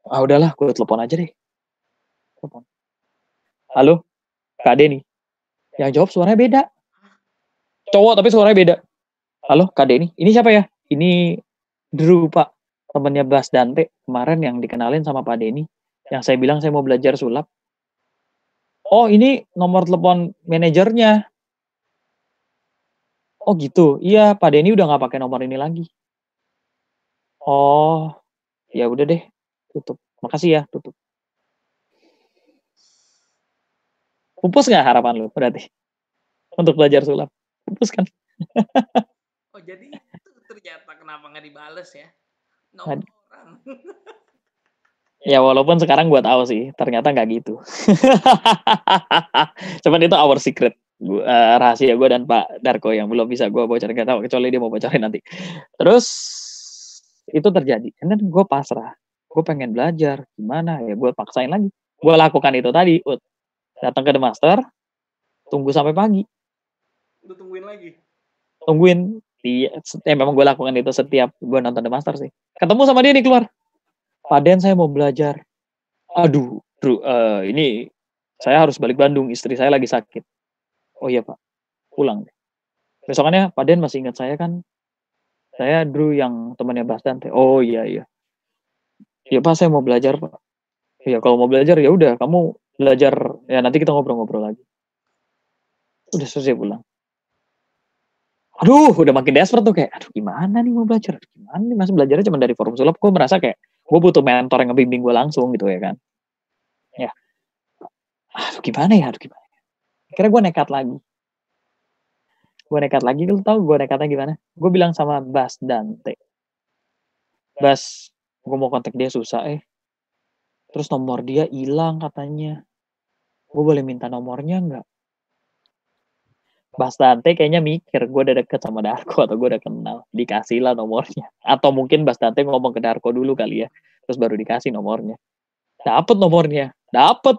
ah udahlah gue telepon aja deh telepon halo kak Denny yang jawab suaranya beda cowok tapi suaranya beda halo kak Denny ini siapa ya ini Drew Pak, temennya Bas Dante kemarin yang dikenalin sama Pak Denny, yang saya bilang saya mau belajar sulap. Oh ini nomor telepon manajernya. Oh gitu, iya Pak Denny udah nggak pakai nomor ini lagi. Oh, ya udah deh, tutup. Makasih ya, tutup. Pupus nggak harapan lu berarti? Untuk belajar sulap. Pupus kan? oh jadi kenapa nggak dibales ya? No orang. ya walaupun sekarang gue tahu sih, ternyata nggak gitu. Cuman itu our secret. Gua, uh, rahasia gue dan Pak Darko yang belum bisa gue bocorin gak tahu kecuali dia mau bocorin nanti terus itu terjadi kan gue pasrah gue pengen belajar gimana ya gue paksain lagi gue lakukan itu tadi Ut. datang ke the master tunggu sampai pagi lu tungguin lagi tungguin Iya, ya memang gue lakukan itu setiap gue nonton The Master sih. Ketemu sama dia nih keluar. Pak Den, saya mau belajar. Aduh, Bro, uh, ini saya harus balik Bandung, istri saya lagi sakit. Oh iya Pak, pulang Besokannya Pak Den masih ingat saya kan, saya dulu yang temannya Basdan. Oh iya iya. Iya Pak, saya mau belajar Pak. Iya kalau mau belajar ya udah, kamu belajar ya nanti kita ngobrol-ngobrol lagi. Udah selesai pulang aduh udah makin desperate tuh kayak aduh gimana nih mau belajar aduh, gimana nih masih belajarnya cuma dari forum sulap gue merasa kayak gue butuh mentor yang ngebimbing gue langsung gitu ya kan ya aduh gimana ya aduh gimana ya akhirnya gue nekat lagi gue nekat lagi lu tau gue nekatnya gimana gue bilang sama Bas Dante Bas gue mau kontak dia susah eh terus nomor dia hilang katanya gue boleh minta nomornya nggak Dante kayaknya mikir gue udah deket sama Darko atau gue udah kenal dikasih lah nomornya atau mungkin Dante ngomong ke Darko dulu kali ya terus baru dikasih nomornya dapet nomornya dapet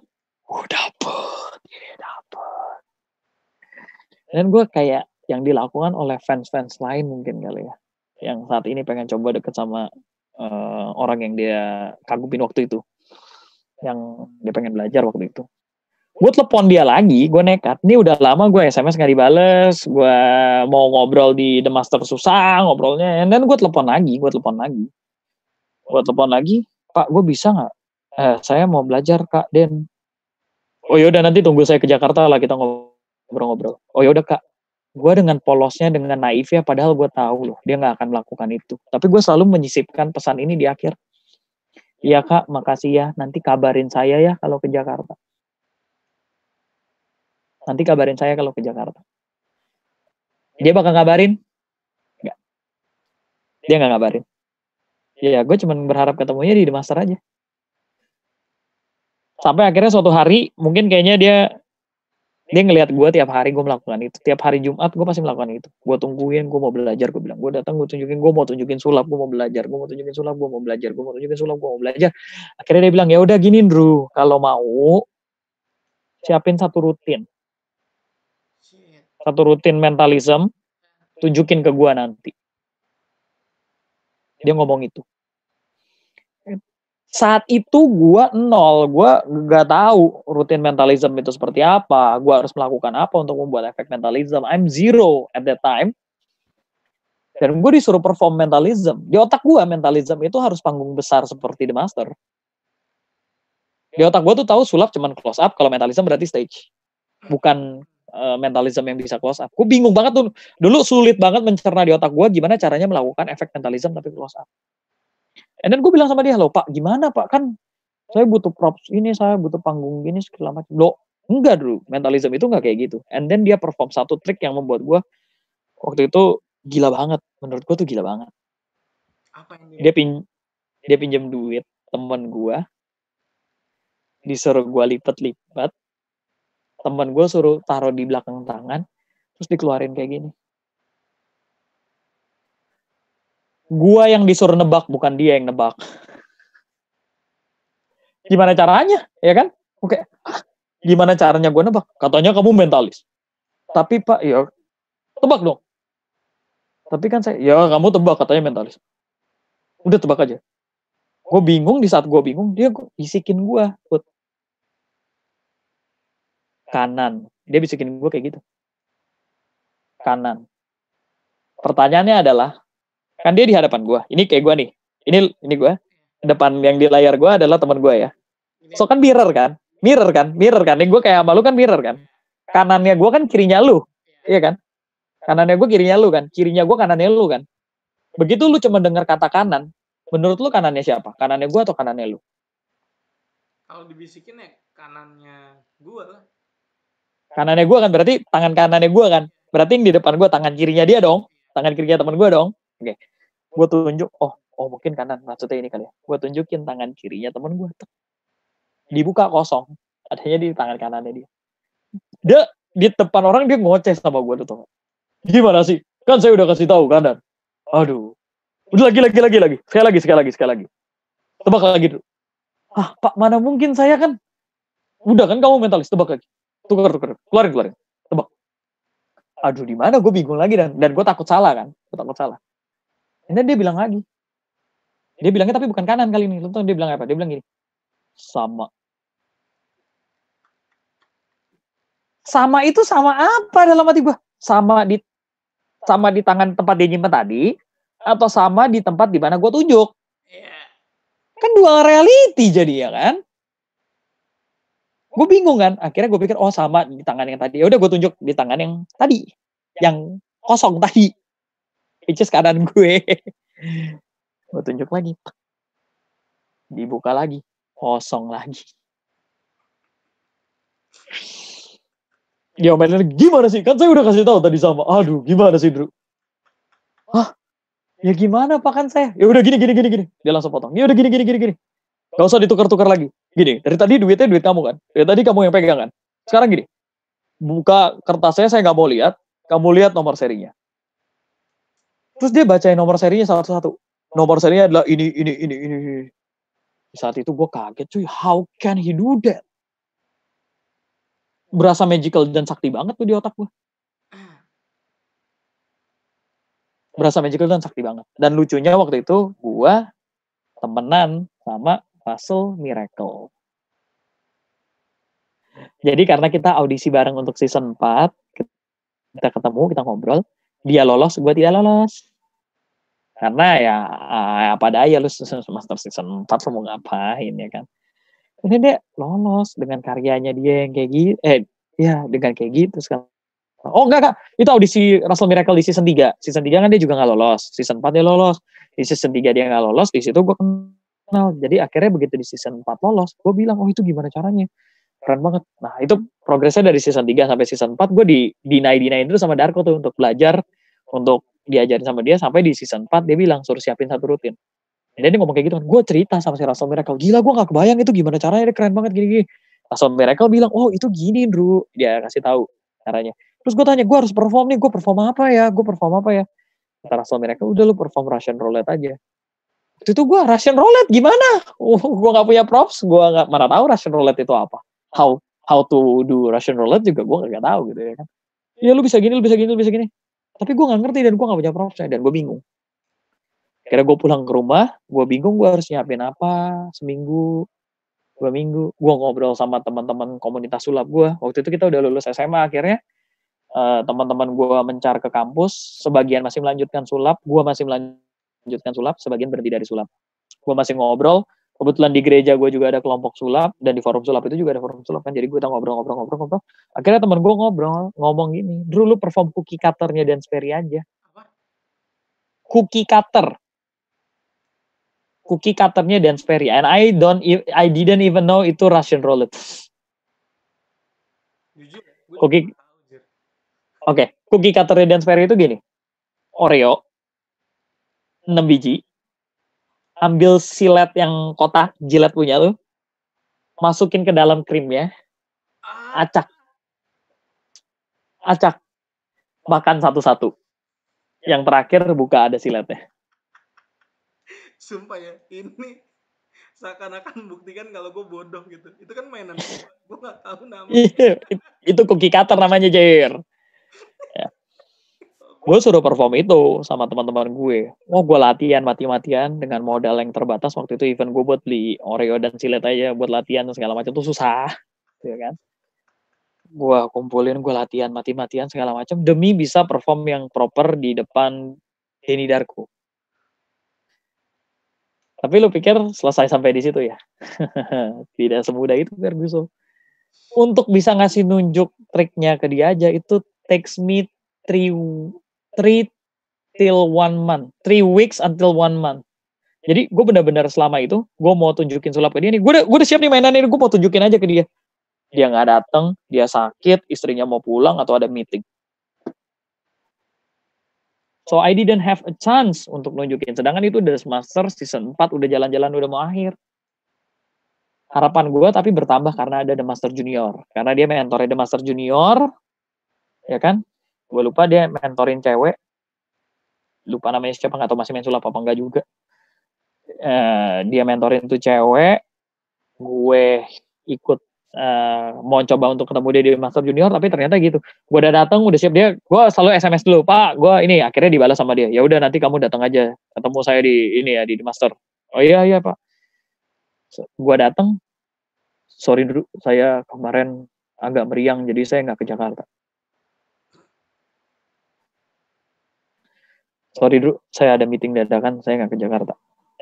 uh, dapet yeah, dapet dan gue kayak yang dilakukan oleh fans-fans lain mungkin kali ya yang saat ini pengen coba deket sama uh, orang yang dia kagumin waktu itu yang dia pengen belajar waktu itu gue telepon dia lagi, gue nekat. Ini udah lama gue SMS gak dibales, gue mau ngobrol di The Master susah ngobrolnya. Dan gue telepon lagi, gue telepon lagi. Gue telepon lagi, Pak gue bisa gak? Eh, saya mau belajar Kak Den. Oh yaudah nanti tunggu saya ke Jakarta lah kita ngobrol-ngobrol. Oh yaudah Kak, gue dengan polosnya, dengan ya, padahal gue tahu loh dia gak akan melakukan itu. Tapi gue selalu menyisipkan pesan ini di akhir. Iya kak, makasih ya. Nanti kabarin saya ya kalau ke Jakarta nanti kabarin saya kalau ke Jakarta. Dia bakal ngabarin? Enggak. Dia nggak ngabarin. Ya gue cuman berharap ketemunya di The Master aja. Sampai akhirnya suatu hari, mungkin kayaknya dia dia ngelihat gue tiap hari gue melakukan itu. Tiap hari Jumat gue pasti melakukan itu. Gue tungguin, gue mau belajar, gue bilang, gue datang, gue tunjukin, gue mau tunjukin sulap, gue mau belajar, gue mau tunjukin sulap, gue mau belajar, gue mau tunjukin sulap, gue mau belajar. Akhirnya dia bilang, ya udah gini, Drew, kalau mau siapin satu rutin satu rutin mentalism tunjukin ke gua nanti dia ngomong itu saat itu gue nol, gue nggak tahu rutin mentalism itu seperti apa, gue harus melakukan apa untuk membuat efek mentalism. I'm zero at that time. Dan gue disuruh perform mentalism. Di otak gue mentalism itu harus panggung besar seperti The Master. Di otak gue tuh tahu sulap cuman close up, kalau mentalism berarti stage. Bukan Eh, mentalism yang bisa close up. Gue bingung banget tuh. Dulu sulit banget mencerna di otak gue gimana caranya melakukan efek mentalism tapi close up. And then gue bilang sama dia, loh pak gimana pak kan saya butuh props ini, saya butuh panggung gini segala macam. Loh enggak dulu, mentalism itu enggak kayak gitu. And then dia perform satu trik yang membuat gue waktu itu gila banget. Menurut gue tuh gila banget. Apa yang dia? Dia, pin, dia pinjam duit temen gue disuruh gue lipet-lipet temen gue suruh taruh di belakang tangan terus dikeluarin kayak gini gue yang disuruh nebak bukan dia yang nebak gimana caranya ya kan oke ah, gimana caranya gue nebak katanya kamu mentalis tapi pak ya tebak dong tapi kan saya ya kamu tebak katanya mentalis udah tebak aja gue bingung di saat gue bingung dia bisikin gue kanan dia bisikin gue kayak gitu kanan pertanyaannya adalah kan dia di hadapan gue ini kayak gue nih ini ini gue depan yang di layar gue adalah teman gue ya so kan mirror kan mirror kan mirror kan ini gue kayak malu kan mirror kan kanannya gue kan kirinya lu iya kan kanannya gue kirinya lu kan kirinya gue kanannya lu kan begitu lu cuma dengar kata kanan menurut lu kanannya siapa kanannya gue atau kanannya lu kalau dibisikin ya kanannya gue lah kanannya gue kan berarti tangan kanannya gue kan berarti yang di depan gue tangan kirinya dia dong tangan kirinya teman gue dong oke okay. gue tunjuk oh oh mungkin kanan maksudnya ini kali ya gue tunjukin tangan kirinya teman gue dibuka kosong adanya di tangan kanannya dia dia di depan orang dia ngoceh sama gue tuh gimana sih kan saya udah kasih tahu kanan aduh udah lagi lagi lagi lagi sekali lagi sekali lagi sekali lagi tebak lagi dulu ah pak mana mungkin saya kan udah kan kamu mentalis tebak lagi tukar tukar keluarin keluarin tebak aduh di mana gue bingung lagi dan dan gue takut salah kan gue takut salah dan dia bilang lagi dia bilangnya tapi bukan kanan kali ini lo tau dia bilang apa dia bilang gini sama sama itu sama apa dalam hati gue sama di sama di tangan tempat dia nyimpen tadi atau sama di tempat di mana gue tunjuk iya. kan dua reality jadi ya kan gue bingung kan akhirnya gue pikir oh sama di tangan yang tadi ya udah gue tunjuk di tangan yang tadi yang kosong tadi which is keadaan gue gue tunjuk lagi dibuka lagi kosong lagi dia omelin gimana sih kan saya udah kasih tahu tadi sama aduh gimana sih Drew Hah? ya gimana pak kan saya ya udah gini gini gini gini dia langsung potong ya udah gini gini gini gini Gak usah ditukar-tukar lagi. Gini, dari tadi duitnya duit kamu kan. Dari tadi kamu yang pegang kan. Sekarang gini, buka kertasnya saya nggak mau lihat. Kamu lihat nomor serinya. Terus dia bacain nomor serinya satu-satu. Nomor serinya adalah ini, ini, ini, ini. Di saat itu gue kaget cuy, how can he do that? Berasa magical dan sakti banget tuh di otak gue. Berasa magical dan sakti banget. Dan lucunya waktu itu gue temenan sama Russell Miracle. Jadi karena kita audisi bareng untuk season 4, kita ketemu, kita ngobrol, dia lolos, gue tidak lolos. Karena ya uh, apa daya lu master season 4 lu mau ngapain ya kan. Ini dia lolos dengan karyanya dia yang kayak gitu, eh ya dengan kayak gitu sekarang. Oh enggak kak, itu audisi Russell Miracle di season 3. Season 3 kan dia juga nggak lolos, season 4 dia lolos. Di season 3 dia nggak lolos, di situ gue kenal. Jadi akhirnya begitu di season 4 lolos, gue bilang, oh itu gimana caranya? Keren banget. Nah itu progresnya dari season 3 sampai season 4, gue di dinai-dinain terus sama Darko tuh untuk belajar, untuk diajarin sama dia, sampai di season 4 dia bilang, suruh siapin satu rutin. Dan dia ngomong kayak gitu, kan. gue cerita sama si Russell Miracle, gila gue gak kebayang itu gimana caranya, dia keren banget gini-gini. Russell Miracle bilang, oh itu gini Drew, dia kasih tahu caranya. Terus gue tanya, gue harus perform nih, gue perform apa ya, gue perform apa ya. Kata Russell Miracle, udah lu perform Russian Roulette aja waktu itu gue Russian roulette gimana? Uh, oh, gue nggak punya props, gue nggak mana tahu Russian roulette itu apa. How how to do Russian roulette juga gue nggak tahu gitu ya kan. Ya lu bisa gini, lu bisa gini, lu bisa gini. Tapi gue nggak ngerti dan gue nggak punya propsnya eh, dan gue bingung. Kira gue pulang ke rumah, gue bingung gue harus nyiapin apa seminggu, dua minggu. Gue ngobrol sama teman-teman komunitas sulap gue. Waktu itu kita udah lulus SMA akhirnya. Uh, teman-teman gue mencar ke kampus, sebagian masih melanjutkan sulap, gue masih melanjutkan lanjutkan sulap, sebagian berhenti dari sulap. Gue masih ngobrol, kebetulan di gereja gue juga ada kelompok sulap, dan di forum sulap itu juga ada forum sulap kan, jadi gue ngobrol-ngobrol-ngobrol-ngobrol. Akhirnya temen gue ngobrol, ngomong gini, dulu lu perform cookie cutternya dan Sperry aja. Cookie cutter. Cookie cutternya dan Sperry. And I don't, e, I didn't even know itu Russian roulette. cookie, Oke, okay. cookie cutter dan Sperry itu gini. Oreo, 6 biji. Ambil silet yang kotak, jilat punya lu. Masukin ke dalam krimnya. Ah. Acak. Acak. Makan satu-satu. Yang terakhir buka ada siletnya. Sumpah ya, ini seakan-akan buktikan kalau gue bodoh gitu. Itu kan mainan gue. gue gak tahu namanya. Iya, itu cookie cutter namanya, Jair gue suruh perform itu sama teman-teman gue. oh, gue latihan mati-matian dengan modal yang terbatas waktu itu event gue buat beli Oreo dan silet aja buat latihan segala macam tuh susah, ya kan? Gue kumpulin, gue latihan mati-matian segala macam demi bisa perform yang proper di depan Denny Darko. Tapi lu pikir selesai sampai di situ ya? Tidak semudah itu Ferguson. Untuk bisa ngasih nunjuk triknya ke dia aja itu takes me three three till one month, three weeks until one month. Jadi gue benar-benar selama itu gue mau tunjukin sulap ke dia nih. Gue udah, gue udah siap nih mainan ini, gue mau tunjukin aja ke dia. Dia nggak datang, dia sakit, istrinya mau pulang atau ada meeting. So I didn't have a chance untuk nunjukin. Sedangkan itu udah semester season 4 udah jalan-jalan udah mau akhir. Harapan gue tapi bertambah karena ada The Master Junior. Karena dia mentornya The Master Junior, ya kan? gue lupa dia mentorin cewek lupa namanya siapa nggak atau masih mensul apa, apa enggak juga uh, dia mentorin tuh cewek gue ikut uh, mau coba untuk ketemu dia di master junior tapi ternyata gitu gue udah datang udah siap dia gue selalu sms dulu pak gue ini akhirnya dibalas sama dia ya udah nanti kamu datang aja ketemu saya di ini ya di, master oh iya iya pak gue datang sorry dulu saya kemarin agak meriang jadi saya nggak ke Jakarta sorry dulu saya ada meeting dadakan saya nggak ke Jakarta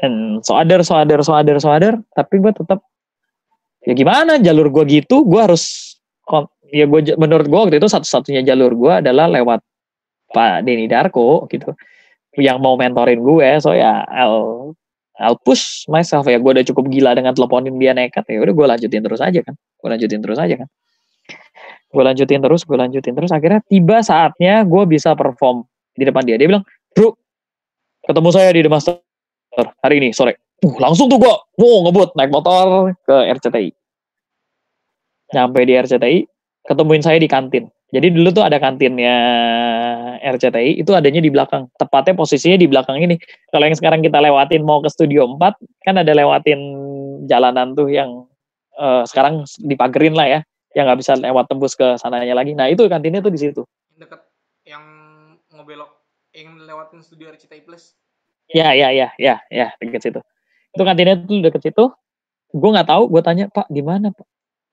and so other so other so other so other tapi gue tetap ya gimana jalur gue gitu gue harus ya gue menurut gue waktu itu satu-satunya jalur gue adalah lewat Pak Denny Darko gitu yang mau mentorin gue so ya I'll I'll push myself ya gue udah cukup gila dengan teleponin dia nekat ya udah gue lanjutin terus aja kan gue lanjutin terus aja kan gue lanjutin terus gue lanjutin terus akhirnya tiba saatnya gue bisa perform di depan dia dia bilang Bro, ketemu saya di The Master hari ini sore. Uh, langsung tuh gue, wow, ngebut, naik motor ke RCTI. Nyampe di RCTI, ketemuin saya di kantin. Jadi dulu tuh ada kantinnya RCTI, itu adanya di belakang. Tepatnya posisinya di belakang ini. Kalau yang sekarang kita lewatin mau ke Studio 4, kan ada lewatin jalanan tuh yang uh, sekarang dipagerin lah ya, yang nggak bisa lewat tembus ke sananya lagi. Nah itu kantinnya tuh di situ. Dekat yang ngebelok yang lewatin studio RCTI Plus. Ya, ya, ya, ya, ya, dekat situ. Itu kantinnya itu deket situ. Gue nggak tahu, gue tanya, Pak, di mana, Pak?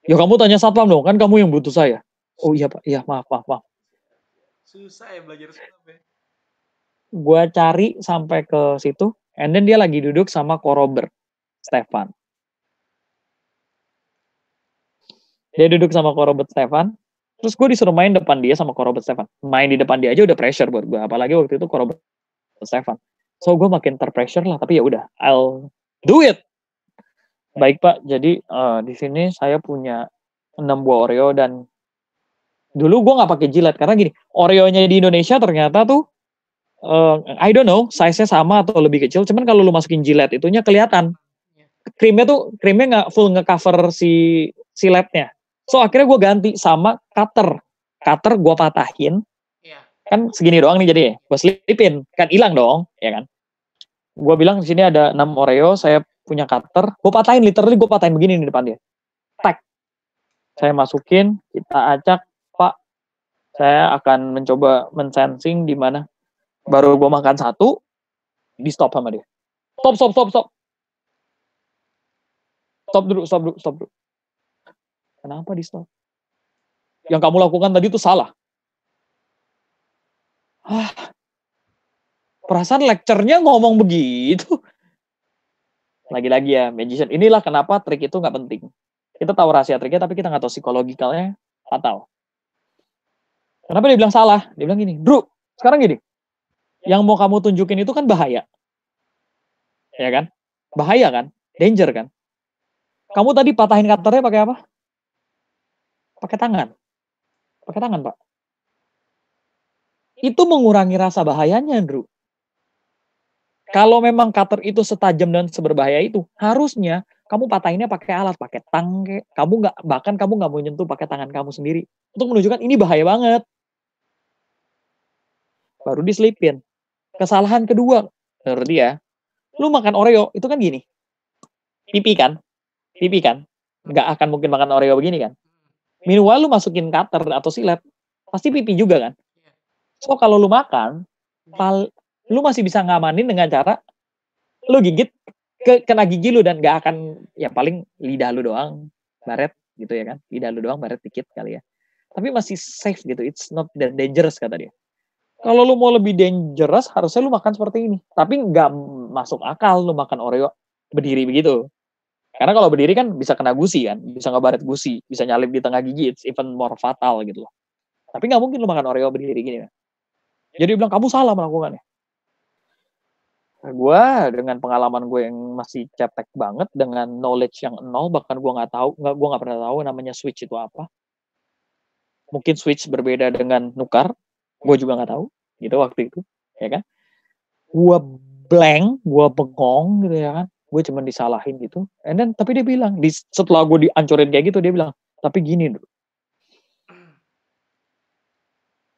Ya kamu tanya satpam dong, kan kamu yang butuh saya. Oh iya, Pak. Iya, maaf, maaf, maaf. Susah ya belajar satpam ya. Gue cari sampai ke situ, and then dia lagi duduk sama korobert, Stefan. Dia duduk sama korobert Stefan, Terus gue disuruh main depan dia sama Corobet Stefan. Main di depan dia aja udah pressure buat gue. Apalagi waktu itu Corobet Stefan. So gue makin terpressure lah. Tapi ya udah, I'll do it. Baik Pak, jadi uh, di sini saya punya enam buah Oreo dan dulu gue nggak pakai jilat karena gini Oreonya di Indonesia ternyata tuh uh, I don't know size-nya sama atau lebih kecil cuman kalau lu masukin jilat itunya kelihatan iya. krimnya tuh krimnya nggak full ngecover si siletnya So akhirnya gue ganti sama cutter. Cutter gue patahin. Yeah. Kan segini doang nih jadi gue selipin. Kan hilang dong, ya kan? Gue bilang di sini ada 6 Oreo, saya punya cutter. Gue patahin, literally gue patahin begini di depan dia. Tek. Saya masukin, kita acak. Pak, saya akan mencoba mensensing di mana. Baru gue makan satu, di stop sama dia. Stop, stop, stop, stop. Stop dulu, stop dulu, stop dulu. Kenapa di stop? Yang kamu lakukan tadi itu salah. Ah, perasaan lecturenya ngomong begitu. Lagi-lagi ya, magician. Inilah kenapa trik itu nggak penting. Kita tahu rahasia triknya, tapi kita nggak tahu psikologikalnya fatal. Kenapa dia bilang salah? Dia bilang gini, Bro, sekarang gini, yang mau kamu tunjukin itu kan bahaya. Ya kan? Bahaya kan? Danger kan? Kamu tadi patahin cutternya pakai apa? pakai tangan. Pakai tangan, Pak. Itu mengurangi rasa bahayanya, Andrew. Kalau memang cutter itu setajam dan seberbahaya itu, harusnya kamu patahinnya pakai alat, pakai tang, kamu nggak bahkan kamu nggak mau nyentuh pakai tangan kamu sendiri untuk menunjukkan ini bahaya banget. Baru diselipin. Kesalahan kedua, menurut dia, lu makan Oreo itu kan gini, pipi kan, pipi kan, nggak akan mungkin makan Oreo begini kan. Iya. Minimal lu masukin cutter atau silet, pasti pipi juga kan. Iya. So kalau lu makan, iya. pal, lu masih bisa ngamanin dengan cara lu gigit ke kena gigi lu dan gak akan ya paling lidah lu doang baret gitu ya kan. Lidah lu doang baret dikit kali ya. Tapi masih safe gitu. It's not that dangerous kata dia. Kalau lu mau lebih dangerous, harusnya lu makan seperti ini. Tapi nggak masuk akal lu makan Oreo berdiri begitu. Karena kalau berdiri kan bisa kena gusi kan, bisa ngebaret gusi, bisa nyalip di tengah gigi, it's even more fatal gitu loh. Tapi nggak mungkin lo makan Oreo berdiri gini kan. Jadi bilang kamu salah melakukannya. Nah, gue dengan pengalaman gue yang masih cetek banget dengan knowledge yang nol bahkan gue nggak tahu nggak gue nggak pernah tahu namanya switch itu apa mungkin switch berbeda dengan nukar gue juga nggak tahu gitu waktu itu ya kan gue blank gue bengong gitu ya kan gue cuma disalahin gitu and then tapi dia bilang di, setelah gue diancurin kayak gitu dia bilang tapi gini dulu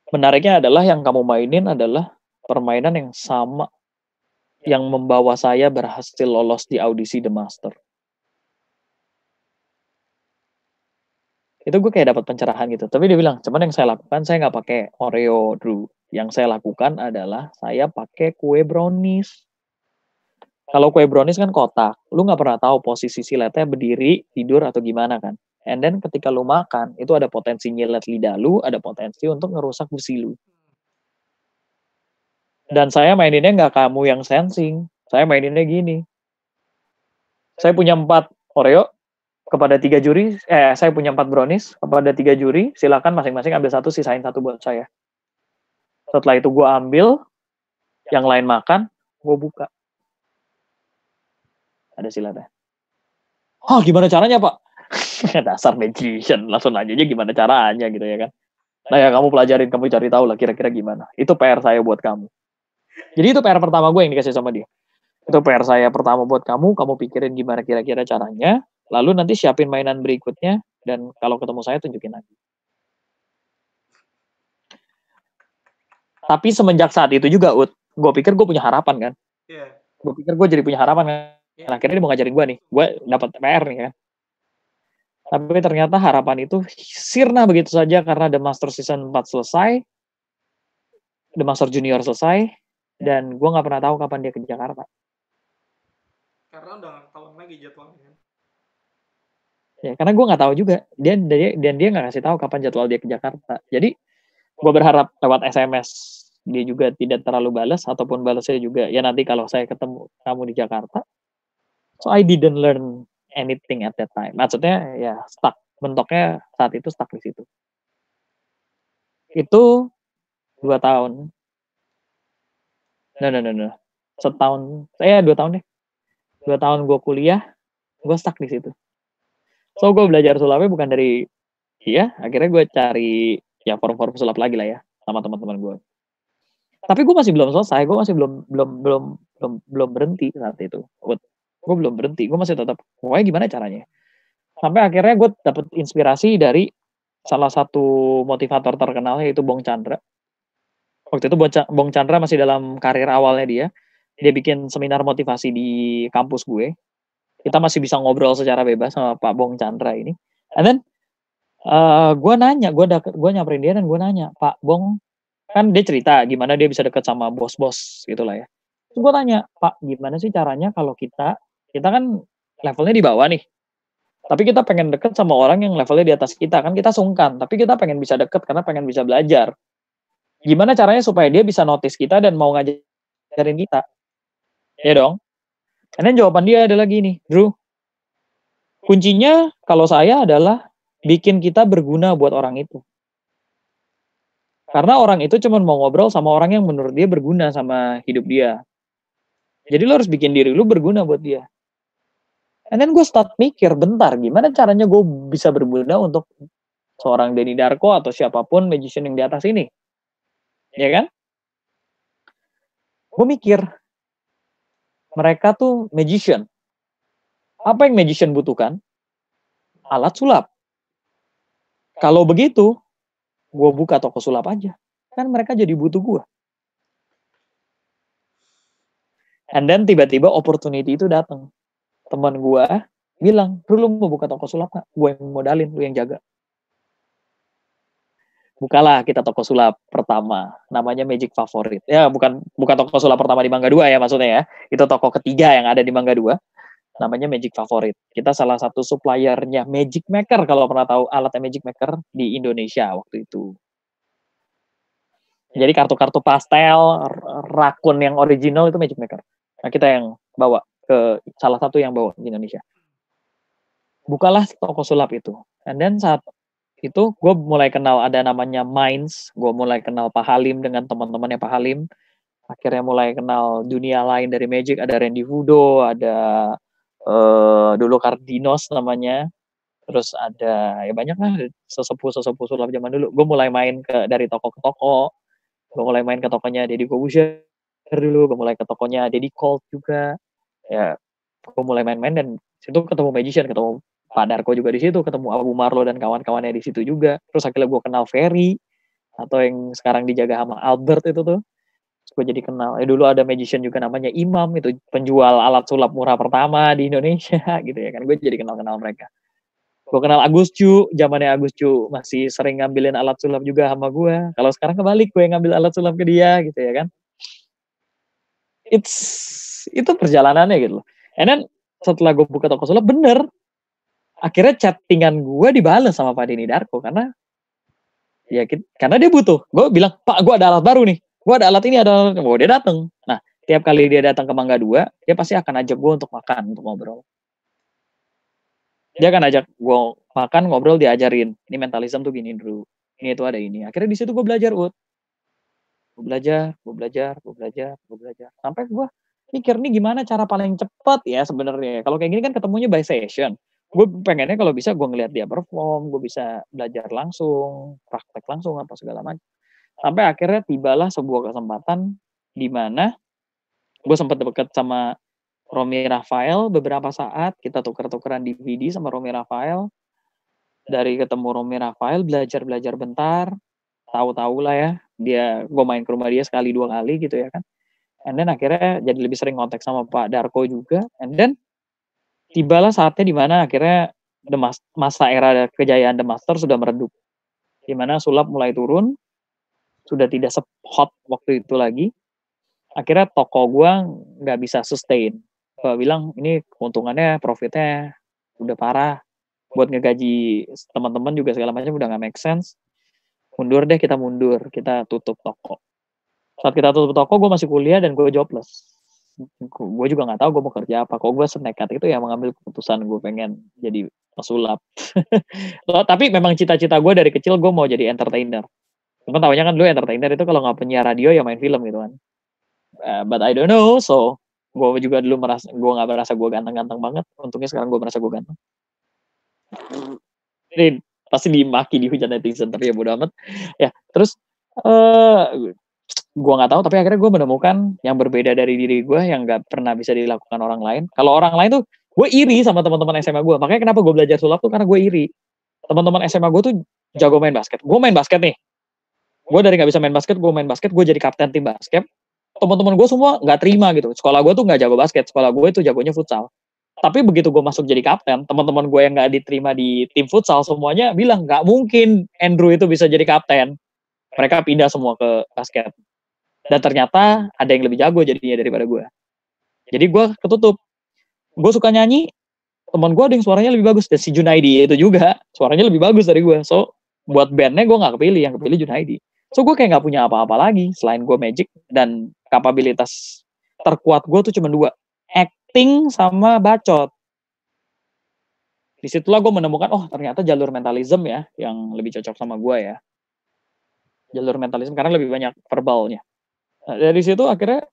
menariknya adalah yang kamu mainin adalah permainan yang sama yang membawa saya berhasil lolos di audisi The Master itu gue kayak dapat pencerahan gitu tapi dia bilang cuman yang saya lakukan saya nggak pakai Oreo Drew yang saya lakukan adalah saya pakai kue brownies kalau kue brownies kan kotak, lu nggak pernah tahu posisi siletnya berdiri, tidur atau gimana kan. And then ketika lu makan, itu ada potensi nyilet lidah lu, ada potensi untuk ngerusak usilu. lu. Dan saya maininnya nggak kamu yang sensing, saya maininnya gini. Saya punya empat Oreo kepada tiga juri, eh saya punya empat brownies kepada tiga juri, silakan masing-masing ambil satu, sisain satu buat saya. Setelah itu gue ambil, yang lain makan, gue buka. Ada silatnya. Oh, gimana caranya, Pak? Dasar magician, langsung aja gimana caranya gitu ya kan. Nah ya kamu pelajarin, kamu cari tahu lah kira-kira gimana. Itu PR saya buat kamu. Jadi itu PR pertama gue yang dikasih sama dia. Itu PR saya pertama buat kamu, kamu pikirin gimana kira-kira caranya, lalu nanti siapin mainan berikutnya, dan kalau ketemu saya tunjukin lagi. Tapi semenjak saat itu juga, Ut, gue pikir gue punya harapan kan. Yeah. Gue pikir gue jadi punya harapan kan yeah. akhirnya dia mau ngajarin gue nih gue dapat PR nih kan tapi ternyata harapan itu sirna begitu saja karena The Master Season 4 selesai, The Master Junior selesai, dan gue nggak pernah tahu kapan dia ke Jakarta. Karena udah tahun lagi jadwalnya. Kan? Ya, karena gue nggak tahu juga. Dia, dia dan dia nggak ngasih tahu kapan jadwal dia ke Jakarta. Jadi gue berharap lewat SMS dia juga tidak terlalu balas ataupun balasnya juga ya nanti kalau saya ketemu kamu di Jakarta So I didn't learn anything at that time. Maksudnya ya stuck. Mentoknya saat itu stuck di situ. Itu dua tahun. No, no, no, no. Setahun, saya eh, ya, dua tahun deh. Dua tahun gue kuliah, gue stuck di situ. So gue belajar sulapnya bukan dari dia, akhirnya gue cari ya forum-forum sulap lagi lah ya sama teman-teman gue. Tapi gue masih belum selesai, gue masih belum belum belum belum berhenti saat itu gue belum berhenti gue masih tetap pokoknya gimana caranya sampai akhirnya gue dapet inspirasi dari salah satu motivator terkenal yaitu Bong Chandra waktu itu Bong Chandra masih dalam karir awalnya dia dia bikin seminar motivasi di kampus gue kita masih bisa ngobrol secara bebas sama Pak Bong Chandra ini and then uh, eh, gue nanya gue gue nyamperin dia dan gue nanya Pak Bong kan dia cerita gimana dia bisa deket sama bos-bos gitulah ya. Terus gue tanya, Pak, gimana sih caranya kalau kita kita kan levelnya di bawah nih tapi kita pengen deket sama orang yang levelnya di atas kita kan kita sungkan tapi kita pengen bisa deket karena pengen bisa belajar gimana caranya supaya dia bisa notice kita dan mau ngajarin kita ya dong dan jawaban dia adalah gini Drew kuncinya kalau saya adalah bikin kita berguna buat orang itu karena orang itu cuma mau ngobrol sama orang yang menurut dia berguna sama hidup dia jadi lo harus bikin diri lo berguna buat dia And then gue start mikir, bentar gimana caranya gue bisa berguna untuk seorang Denny Darko atau siapapun magician yang di atas ini. Ya kan? Gue mikir, mereka tuh magician. Apa yang magician butuhkan? Alat sulap. Kalau begitu, gue buka toko sulap aja. Kan mereka jadi butuh gue. And then tiba-tiba opportunity itu datang teman gue bilang, lu, lu mau buka toko sulap nggak? Gue yang modalin, lu yang jaga. Bukalah kita toko sulap pertama, namanya Magic Favorit. Ya bukan bukan toko sulap pertama di Mangga 2 ya maksudnya ya. Itu toko ketiga yang ada di Mangga 2. Namanya Magic Favorit. Kita salah satu suppliernya Magic Maker kalau pernah tahu alat Magic Maker di Indonesia waktu itu. Jadi kartu-kartu pastel, rakun yang original itu Magic Maker. Nah, kita yang bawa ke salah satu yang bawa di Indonesia. Bukalah toko sulap itu. And then saat itu gue mulai kenal ada namanya Minds, gue mulai kenal Pak Halim dengan teman-temannya Pak Halim. Akhirnya mulai kenal dunia lain dari Magic, ada Randy Hudo, ada uh, dulu Cardinos namanya. Terus ada ya banyak lah sesepuh-sesepuh sulap zaman dulu. Gue mulai main ke dari toko ke toko. Gue mulai main ke tokonya Deddy Kobusier dulu, gue mulai ke tokonya Deddy Colt juga ya gue mulai main-main dan situ ketemu magician ketemu Pak Darko juga di situ ketemu Abu Marlo dan kawan-kawannya di situ juga terus akhirnya gue kenal Ferry atau yang sekarang dijaga sama Albert itu tuh gue jadi kenal eh, dulu ada magician juga namanya Imam itu penjual alat sulap murah pertama di Indonesia gitu ya kan gue jadi kenal-kenal mereka gue kenal Agus Cu, zamannya Agus Cu masih sering ngambilin alat sulap juga sama gue. Kalau sekarang kebalik, gue ngambil alat sulap ke dia gitu ya kan it's itu perjalanannya gitu loh. And then setelah gue buka toko sulap bener akhirnya chattingan gue dibales sama Pak Dini Darko karena ya karena dia butuh gue bilang Pak gue ada alat baru nih gue ada alat ini ada alat ini. Oh, dia datang nah tiap kali dia datang ke Mangga Dua dia pasti akan ajak gue untuk makan untuk ngobrol dia akan ajak gue makan ngobrol diajarin ini mentalism tuh gini dulu ini itu ada ini akhirnya di situ gue belajar gue belajar gue belajar gue belajar gue belajar sampai gue mikir nih gimana cara paling cepat ya sebenarnya kalau kayak gini kan ketemunya by session gue pengennya kalau bisa gue ngeliat dia perform gue bisa belajar langsung praktek langsung apa segala macam sampai akhirnya tibalah sebuah kesempatan di mana gue sempat deket sama Romi Rafael beberapa saat kita tuker-tukeran DVD sama Romi Rafael dari ketemu Romi Rafael belajar-belajar bentar tahu-tahu lah ya dia gue main ke rumah dia sekali dua kali gitu ya kan and then akhirnya jadi lebih sering kontak sama Pak Darko juga and then tibalah saatnya di mana akhirnya the mas masa era kejayaan The Master sudah meredup di mana sulap mulai turun sudah tidak hot waktu itu lagi akhirnya toko gue nggak bisa sustain gue bilang ini keuntungannya profitnya udah parah buat ngegaji teman-teman juga segala macam udah nggak make sense mundur deh kita mundur kita tutup toko saat kita tutup toko gue masih kuliah dan gue jobless gue juga nggak tahu gue mau kerja apa kok gue senekat itu ya mengambil keputusan gue pengen jadi pesulap tapi memang cita-cita gue dari kecil gue mau jadi entertainer cuma tahunya kan dulu entertainer itu kalau nggak punya radio ya main film gitu kan uh, but I don't know so gue juga dulu merasa gue nggak merasa gue ganteng-ganteng banget untungnya sekarang gue merasa gue ganteng hmm pasti dimaki di hujan netizen tapi ya bodo amat ya terus uh, eh, gue nggak tahu tapi akhirnya gue menemukan yang berbeda dari diri gue yang nggak pernah bisa dilakukan orang lain kalau orang lain tuh gue iri sama teman-teman SMA gue makanya kenapa gue belajar sulap tuh karena gue iri teman-teman SMA gue tuh jago main basket gue main basket nih gue dari nggak bisa main basket gue main basket gue jadi kapten tim basket teman-teman gue semua nggak terima gitu sekolah gue tuh nggak jago basket sekolah gue itu jagonya futsal tapi begitu gue masuk jadi kapten teman-teman gue yang nggak diterima di tim futsal semuanya bilang nggak mungkin Andrew itu bisa jadi kapten mereka pindah semua ke basket dan ternyata ada yang lebih jago jadinya daripada gue jadi gue ketutup gue suka nyanyi teman gue ada yang suaranya lebih bagus dan si Junaidi itu juga suaranya lebih bagus dari gue so buat bandnya gue nggak kepilih yang kepilih Junaidi so gue kayak nggak punya apa-apa lagi selain gue magic dan kapabilitas terkuat gue tuh cuma dua chatting sama bacot. Disitulah gue menemukan, oh ternyata jalur mentalism ya, yang lebih cocok sama gue ya. Jalur mentalism, karena lebih banyak verbalnya. Nah, dari situ akhirnya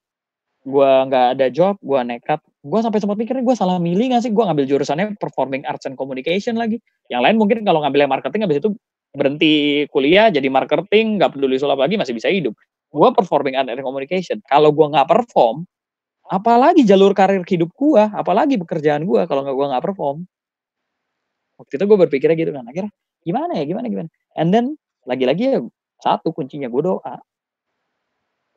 gue nggak ada job, gue nekat. Gue sampai sempat mikirnya gue salah milih gak sih? Gue ngambil jurusannya performing arts and communication lagi. Yang lain mungkin kalau ngambilnya marketing habis itu berhenti kuliah jadi marketing, gak peduli sulap lagi masih bisa hidup. Gue performing arts and communication. Kalau gue nggak perform, apalagi jalur karir hidup gua, apalagi pekerjaan gua kalau nggak gua nggak perform. Waktu itu gue berpikirnya gitu kan, akhirnya gimana ya, gimana gimana. And then lagi-lagi ya satu kuncinya gue doa.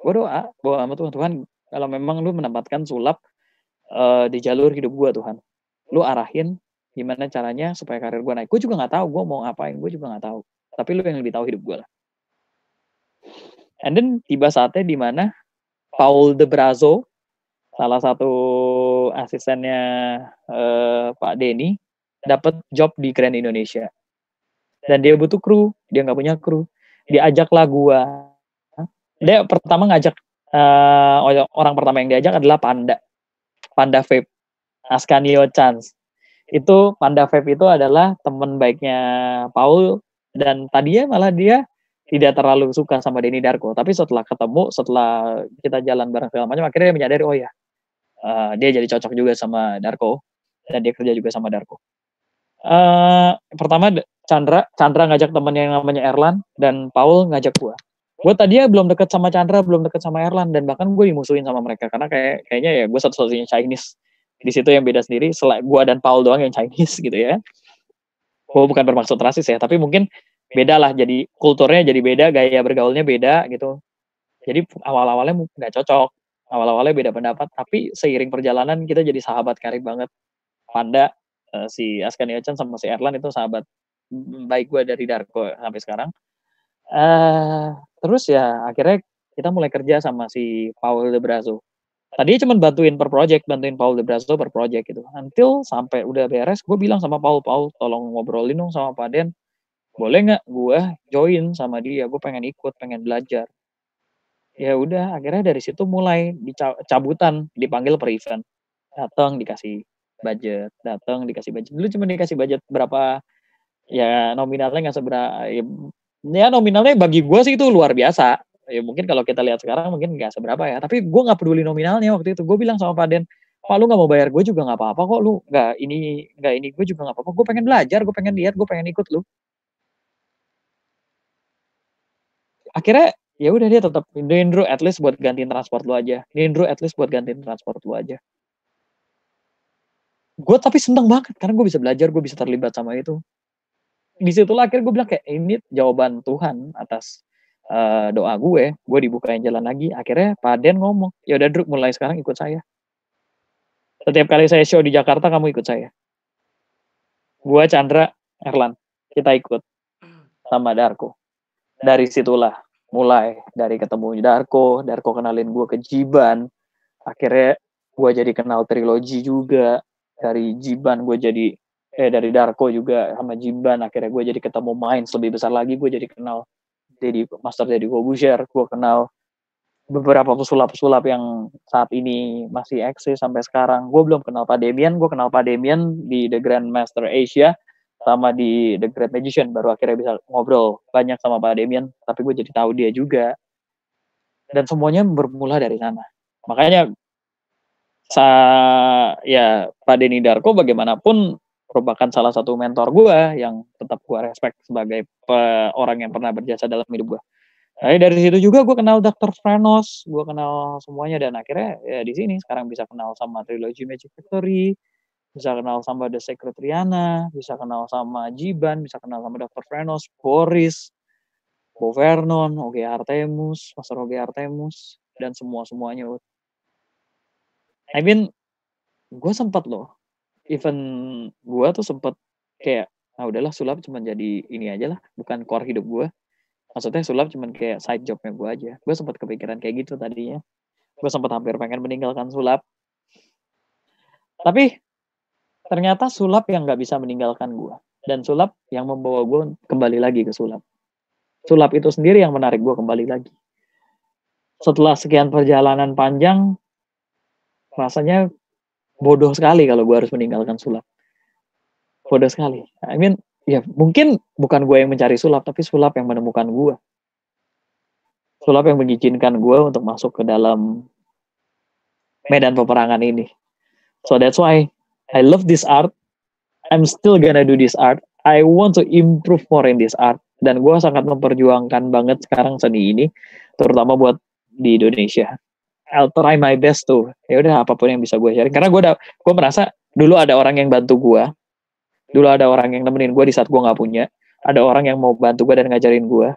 Gue doa bahwa sama Tuhan Tuhan kalau memang lu menempatkan sulap uh, di jalur hidup gue Tuhan, lu arahin gimana caranya supaya karir gue naik. Gue juga nggak tahu gue mau ngapain, gue juga nggak tahu. Tapi lu yang lebih tahu hidup gue lah. And then tiba saatnya di mana Paul de Brazo salah satu asistennya uh, Pak Denny dapat job di Grand Indonesia dan dia butuh kru dia nggak punya kru diajaklah gua dia pertama ngajak uh, orang pertama yang diajak adalah Panda Panda Vape Ascanio Chance itu Panda Vape itu adalah teman baiknya Paul dan tadinya malah dia tidak terlalu suka sama Denny Darko tapi setelah ketemu setelah kita jalan bareng segala macam akhirnya dia menyadari oh ya Eh, dia jadi cocok juga sama Darko dan dia kerja juga sama Darko. Uh, pertama Chandra, Chandra ngajak temen yang namanya Erlan dan Paul ngajak gua. Gue tadi ya belum deket sama Chandra, belum deket sama Erlan dan bahkan gue dimusuhin sama mereka karena kayak kayaknya ya gue satu-satunya Chinese di situ yang beda sendiri. Selain gue dan Paul doang yang Chinese gitu ya. Gue bukan bermaksud rasis ya, tapi mungkin beda lah jadi kulturnya jadi beda, gaya bergaulnya beda gitu. Jadi awal-awalnya nggak cocok awal-awalnya beda pendapat tapi seiring perjalanan kita jadi sahabat karib banget Panda uh, eh, si Askan Yochan sama si Erlan itu sahabat mm, baik gue dari Darko sampai sekarang uh, terus ya akhirnya kita mulai kerja sama si Paul De Brazo tadi cuma bantuin per project bantuin Paul De Brazo per project gitu until sampai udah beres gue bilang sama Paul Paul tolong ngobrolin dong sama Pak Den boleh nggak gue join sama dia gue pengen ikut pengen belajar ya udah akhirnya dari situ mulai dicabutan dipanggil per event datang dikasih budget datang dikasih budget dulu cuma dikasih budget berapa ya nominalnya nggak seberapa ya, ya nominalnya bagi gue sih itu luar biasa ya mungkin kalau kita lihat sekarang mungkin nggak seberapa ya tapi gue nggak peduli nominalnya waktu itu gue bilang sama Pak Den Pak lu nggak mau bayar gue juga nggak apa-apa kok lu nggak ini nggak ini gue juga nggak apa-apa gue pengen belajar gue pengen lihat gue pengen ikut lu akhirnya ya udah dia tetap Nindro at least buat gantiin transport lu aja Nindro at least buat gantiin transport lu aja gue tapi seneng banget karena gue bisa belajar gue bisa terlibat sama itu di lah akhirnya gue bilang kayak eh, ini jawaban Tuhan atas uh, doa gue gue dibukain jalan lagi akhirnya Pak Den ngomong ya udah Druk mulai sekarang ikut saya setiap kali saya show di Jakarta kamu ikut saya gue Chandra Erlan kita ikut sama Darko dari situlah mulai dari ketemu Darko Darko kenalin gue ke Jiban akhirnya gue jadi kenal trilogi juga dari Jiban gue jadi eh dari Darko juga sama Jiban akhirnya gue jadi ketemu main lebih besar lagi gue jadi kenal jadi Master jadi gue Corbuzier gue kenal beberapa pesulap-pesulap yang saat ini masih eksis sampai sekarang. Gue belum kenal Pak Demian, gue kenal Pak Demian di The Grand Master Asia sama di The Great Magician baru akhirnya bisa ngobrol banyak sama Pak Demian tapi gue jadi tahu dia juga dan semuanya bermula dari sana makanya sa ya Pak Deni Darko bagaimanapun merupakan salah satu mentor gue yang tetap gue respect sebagai pe, orang yang pernah berjasa dalam hidup gue. Nah, dari situ juga gue kenal Dr. Frenos, gue kenal semuanya dan akhirnya ya di sini sekarang bisa kenal sama Trilogy Magic Factory, bisa kenal sama The Secret Riana, bisa kenal sama Jiban, bisa kenal sama Dr. Frenos, Boris, Bo Vernon, Oge Artemus, Master Oge Artemus, dan semua-semuanya. I mean, gue sempat loh, even gue tuh sempat kayak, nah udahlah sulap cuman jadi ini aja lah, bukan core hidup gue. Maksudnya sulap cuman kayak side jobnya gue aja. Gue sempat kepikiran kayak gitu tadinya. Gue sempat hampir pengen meninggalkan sulap. Tapi ternyata sulap yang nggak bisa meninggalkan gue dan sulap yang membawa gue kembali lagi ke sulap sulap itu sendiri yang menarik gue kembali lagi setelah sekian perjalanan panjang rasanya bodoh sekali kalau gue harus meninggalkan sulap bodoh sekali I mean ya mungkin bukan gue yang mencari sulap tapi sulap yang menemukan gue sulap yang mengizinkan gue untuk masuk ke dalam medan peperangan ini so that's why I love this art. I'm still gonna do this art. I want to improve more in this art. Dan gue sangat memperjuangkan banget sekarang seni ini, terutama buat di Indonesia. I'll try my best tuh. Ya udah apapun yang bisa gue share. Karena gue gue merasa dulu ada orang yang bantu gue, dulu ada orang yang nemenin gue di saat gue nggak punya, ada orang yang mau bantu gue dan ngajarin gue.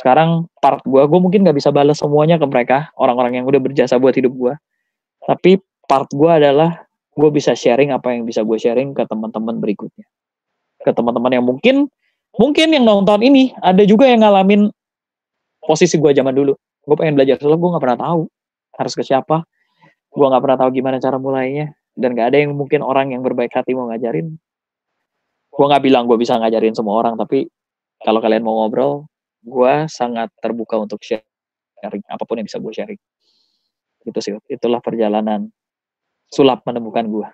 Sekarang part gue, gue mungkin nggak bisa balas semuanya ke mereka, orang-orang yang udah berjasa buat hidup gue. Tapi part gue adalah gue bisa sharing apa yang bisa gue sharing ke teman-teman berikutnya ke teman-teman yang mungkin mungkin yang nonton ini ada juga yang ngalamin posisi gue zaman dulu gue pengen belajar sulap gue nggak pernah tahu harus ke siapa gue nggak pernah tahu gimana cara mulainya dan gak ada yang mungkin orang yang berbaik hati mau ngajarin gue nggak bilang gue bisa ngajarin semua orang tapi kalau kalian mau ngobrol gue sangat terbuka untuk sharing apapun yang bisa gue sharing gitu sih itulah perjalanan sulap menemukan gue.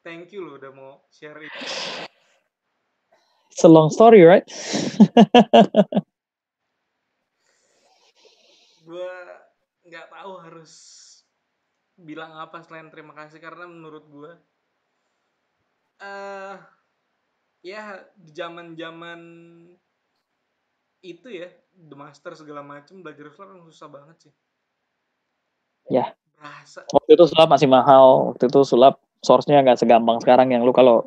Thank you lo udah mau share itu. It's a long story, right? gue nggak tahu harus bilang apa selain terima kasih karena menurut gue uh, ya di zaman zaman itu ya the master segala macam belajar Islam susah banget sih Ya. Waktu itu sulap masih mahal. Waktu itu sulap source-nya nggak segampang sekarang yang lu kalau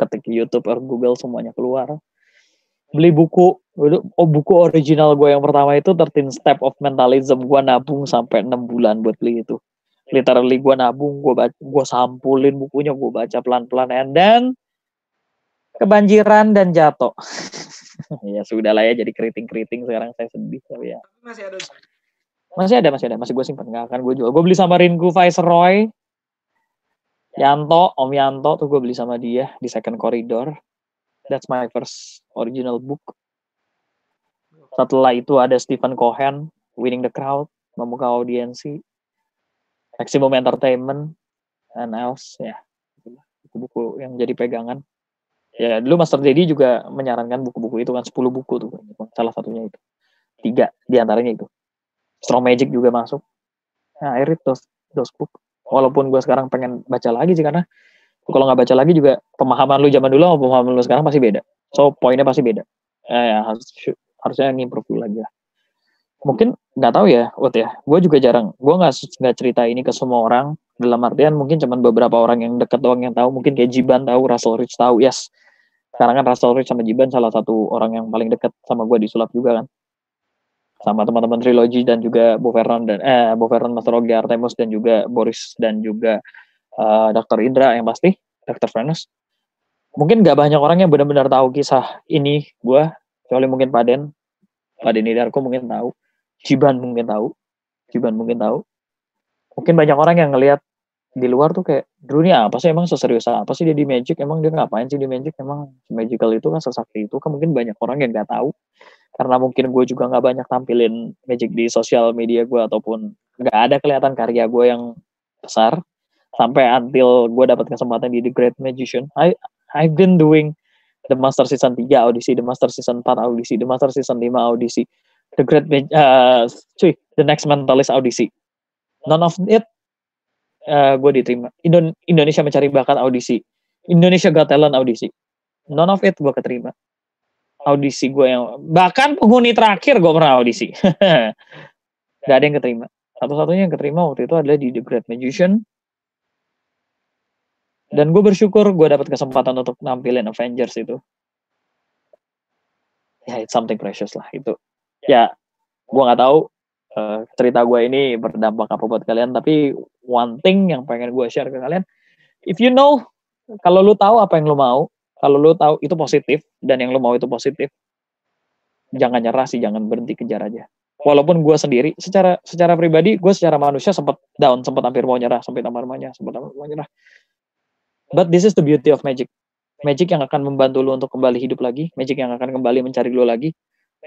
ketik YouTube atau Google semuanya keluar. Beli buku, oh buku original gue yang pertama itu 13 Step of Mentalism. Gue nabung sampai enam bulan buat beli itu. Literally gue nabung, gue baca, gue sampulin bukunya, gue baca pelan-pelan. And then kebanjiran dan jatuh. ya sudah lah ya jadi keriting-keriting sekarang saya sedih tapi ya. Masih ada masih ada, masih ada. Masih gue simpan nggak akan gue jual. Gue beli sama Rinku Viceroy. Yanto, Om Yanto tuh gue beli sama dia di second corridor. That's my first original book. Setelah itu ada Stephen Cohen, Winning the Crowd, membuka audiensi, Maximum Entertainment, and else ya. Yeah. Buku-buku yang jadi pegangan. Ya, dulu Master Jedi juga menyarankan buku-buku itu kan 10 buku tuh, salah satunya itu. Tiga diantaranya itu. Strong Magic juga masuk. Nah, akhirnya itu those, those book. Walaupun gue sekarang pengen baca lagi sih, karena kalau nggak baca lagi juga pemahaman lu zaman dulu sama pemahaman lu sekarang pasti beda. So, poinnya pasti beda. Eh, ya, harus, harusnya ngimprove dulu lagi lah. Mungkin nggak tahu ya, buat ya. Gue juga jarang. Gue nggak nggak cerita ini ke semua orang. Dalam artian mungkin cuman beberapa orang yang deket doang yang tahu. Mungkin kayak Jiban tahu, Russell Rich tahu. Yes, sekarang kan Russell Rich sama Jiban salah satu orang yang paling deket sama gue di sulap juga kan sama teman-teman trilogi dan juga Bu Vernon dan eh Bu Vernon Mas Rogi Artemus dan juga Boris dan juga uh, eh, Dr. Indra yang pasti Dr. Venus mungkin nggak banyak orang yang benar-benar tahu kisah ini gue kecuali mungkin pak den Pak Paden Idarko mungkin tahu Ciban mungkin tahu Ciban mungkin tahu mungkin banyak orang yang ngelihat di luar tuh kayak dunia apa sih emang seserius apa sih dia di Magic emang dia ngapain sih di Magic emang magical itu kan sesakti itu kan mungkin banyak orang yang nggak tahu karena mungkin gue juga nggak banyak tampilin magic di sosial media gue ataupun nggak ada kelihatan karya gue yang besar sampai until gue dapat kesempatan di The Great Magician I I've been doing The Master Season 3 audisi, The Master Season 4 audisi, The Master Season 5 audisi, The Great uh, cuy, The Next Mentalist audisi. None of it uh, eh, gue diterima. Indon Indonesia mencari bakat audisi, Indonesia Got Talent audisi. None of it gue keterima audisi gue yang bahkan penghuni terakhir gue pernah audisi gak ada yang keterima satu-satunya yang keterima waktu itu adalah di The Great Magician dan gue bersyukur gue dapat kesempatan untuk nampilin Avengers itu ya yeah, it's something precious lah itu ya yeah, gue nggak tahu uh, cerita gue ini berdampak apa buat kalian tapi one thing yang pengen gue share ke kalian if you know kalau lu tahu apa yang lu mau kalau lu tahu itu positif dan yang lu mau itu positif jangan nyerah sih jangan berhenti kejar aja walaupun gue sendiri secara secara pribadi gue secara manusia sempat down sempat hampir mau nyerah sampai tambah namanya sempat hampir mau nyerah but this is the beauty of magic magic yang akan membantu lu untuk kembali hidup lagi magic yang akan kembali mencari lu lagi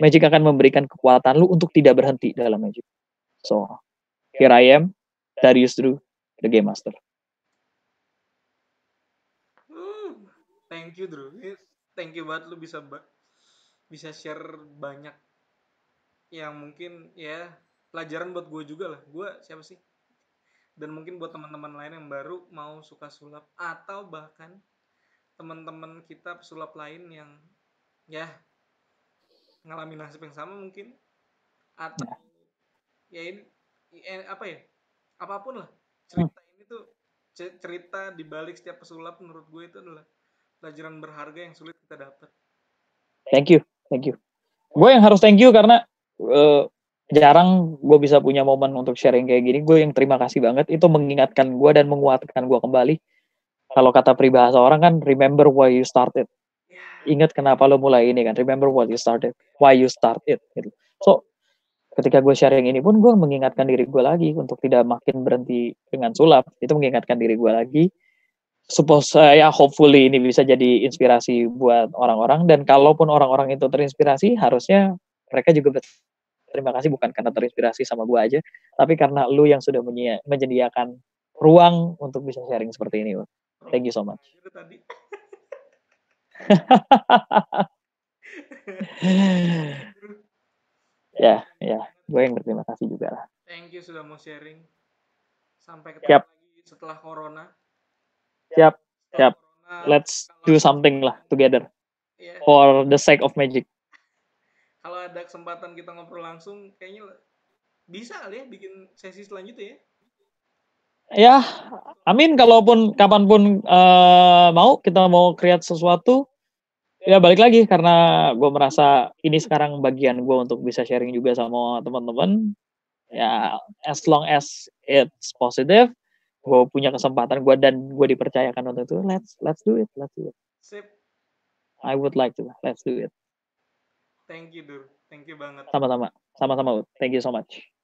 magic akan memberikan kekuatan lu untuk tidak berhenti dalam magic so here I am Darius Drew the game master thank you Drew thank you banget lu bisa ba bisa share banyak yang mungkin ya pelajaran buat gue juga lah gue siapa sih dan mungkin buat teman-teman lain yang baru mau suka sulap atau bahkan teman-teman kita pesulap lain yang ya ngalamin nasib yang sama mungkin atau ya ini ya, apa ya apapun lah cerita ini tuh cerita dibalik setiap pesulap menurut gue itu adalah pelajaran berharga yang sulit kita dapat. Thank you, thank you. Gue yang harus thank you karena uh, jarang gue bisa punya momen untuk sharing kayak gini. Gue yang terima kasih banget. Itu mengingatkan gue dan menguatkan gue kembali. Kalau kata pribahasa orang kan, remember why you started. Ingat kenapa lo mulai ini kan. Remember why you started. Why you started. Gitu. So, ketika gue sharing ini pun gue mengingatkan diri gue lagi untuk tidak makin berhenti dengan sulap. Itu mengingatkan diri gue lagi suppose saya eh, uh, hopefully ini bisa jadi inspirasi buat orang-orang dan kalaupun orang-orang itu terinspirasi harusnya mereka juga terima kasih bukan karena terinspirasi sama gue aja tapi karena lu yang sudah menyediakan ruang untuk bisa sharing seperti ini bro. thank you so much ya ya gue yang berterima kasih juga lah thank you sudah mau sharing sampai ketemu yep. lagi setelah corona Siap, siap. Let's do something lah together iya. for the sake of magic. Kalau ada kesempatan kita ngobrol langsung, kayaknya bisa kali ya bikin sesi selanjutnya ya. Ya, amin. Kalaupun kapanpun uh, mau kita mau create sesuatu, ya balik lagi karena gue merasa ini sekarang bagian gue untuk bisa sharing juga sama teman-teman. Ya, as long as it's positive, gue punya kesempatan gue dan gue dipercayakan untuk itu let's let's do it let's do it Sip. I would like to let's do it thank you Dur thank you banget sama-sama sama-sama thank you so much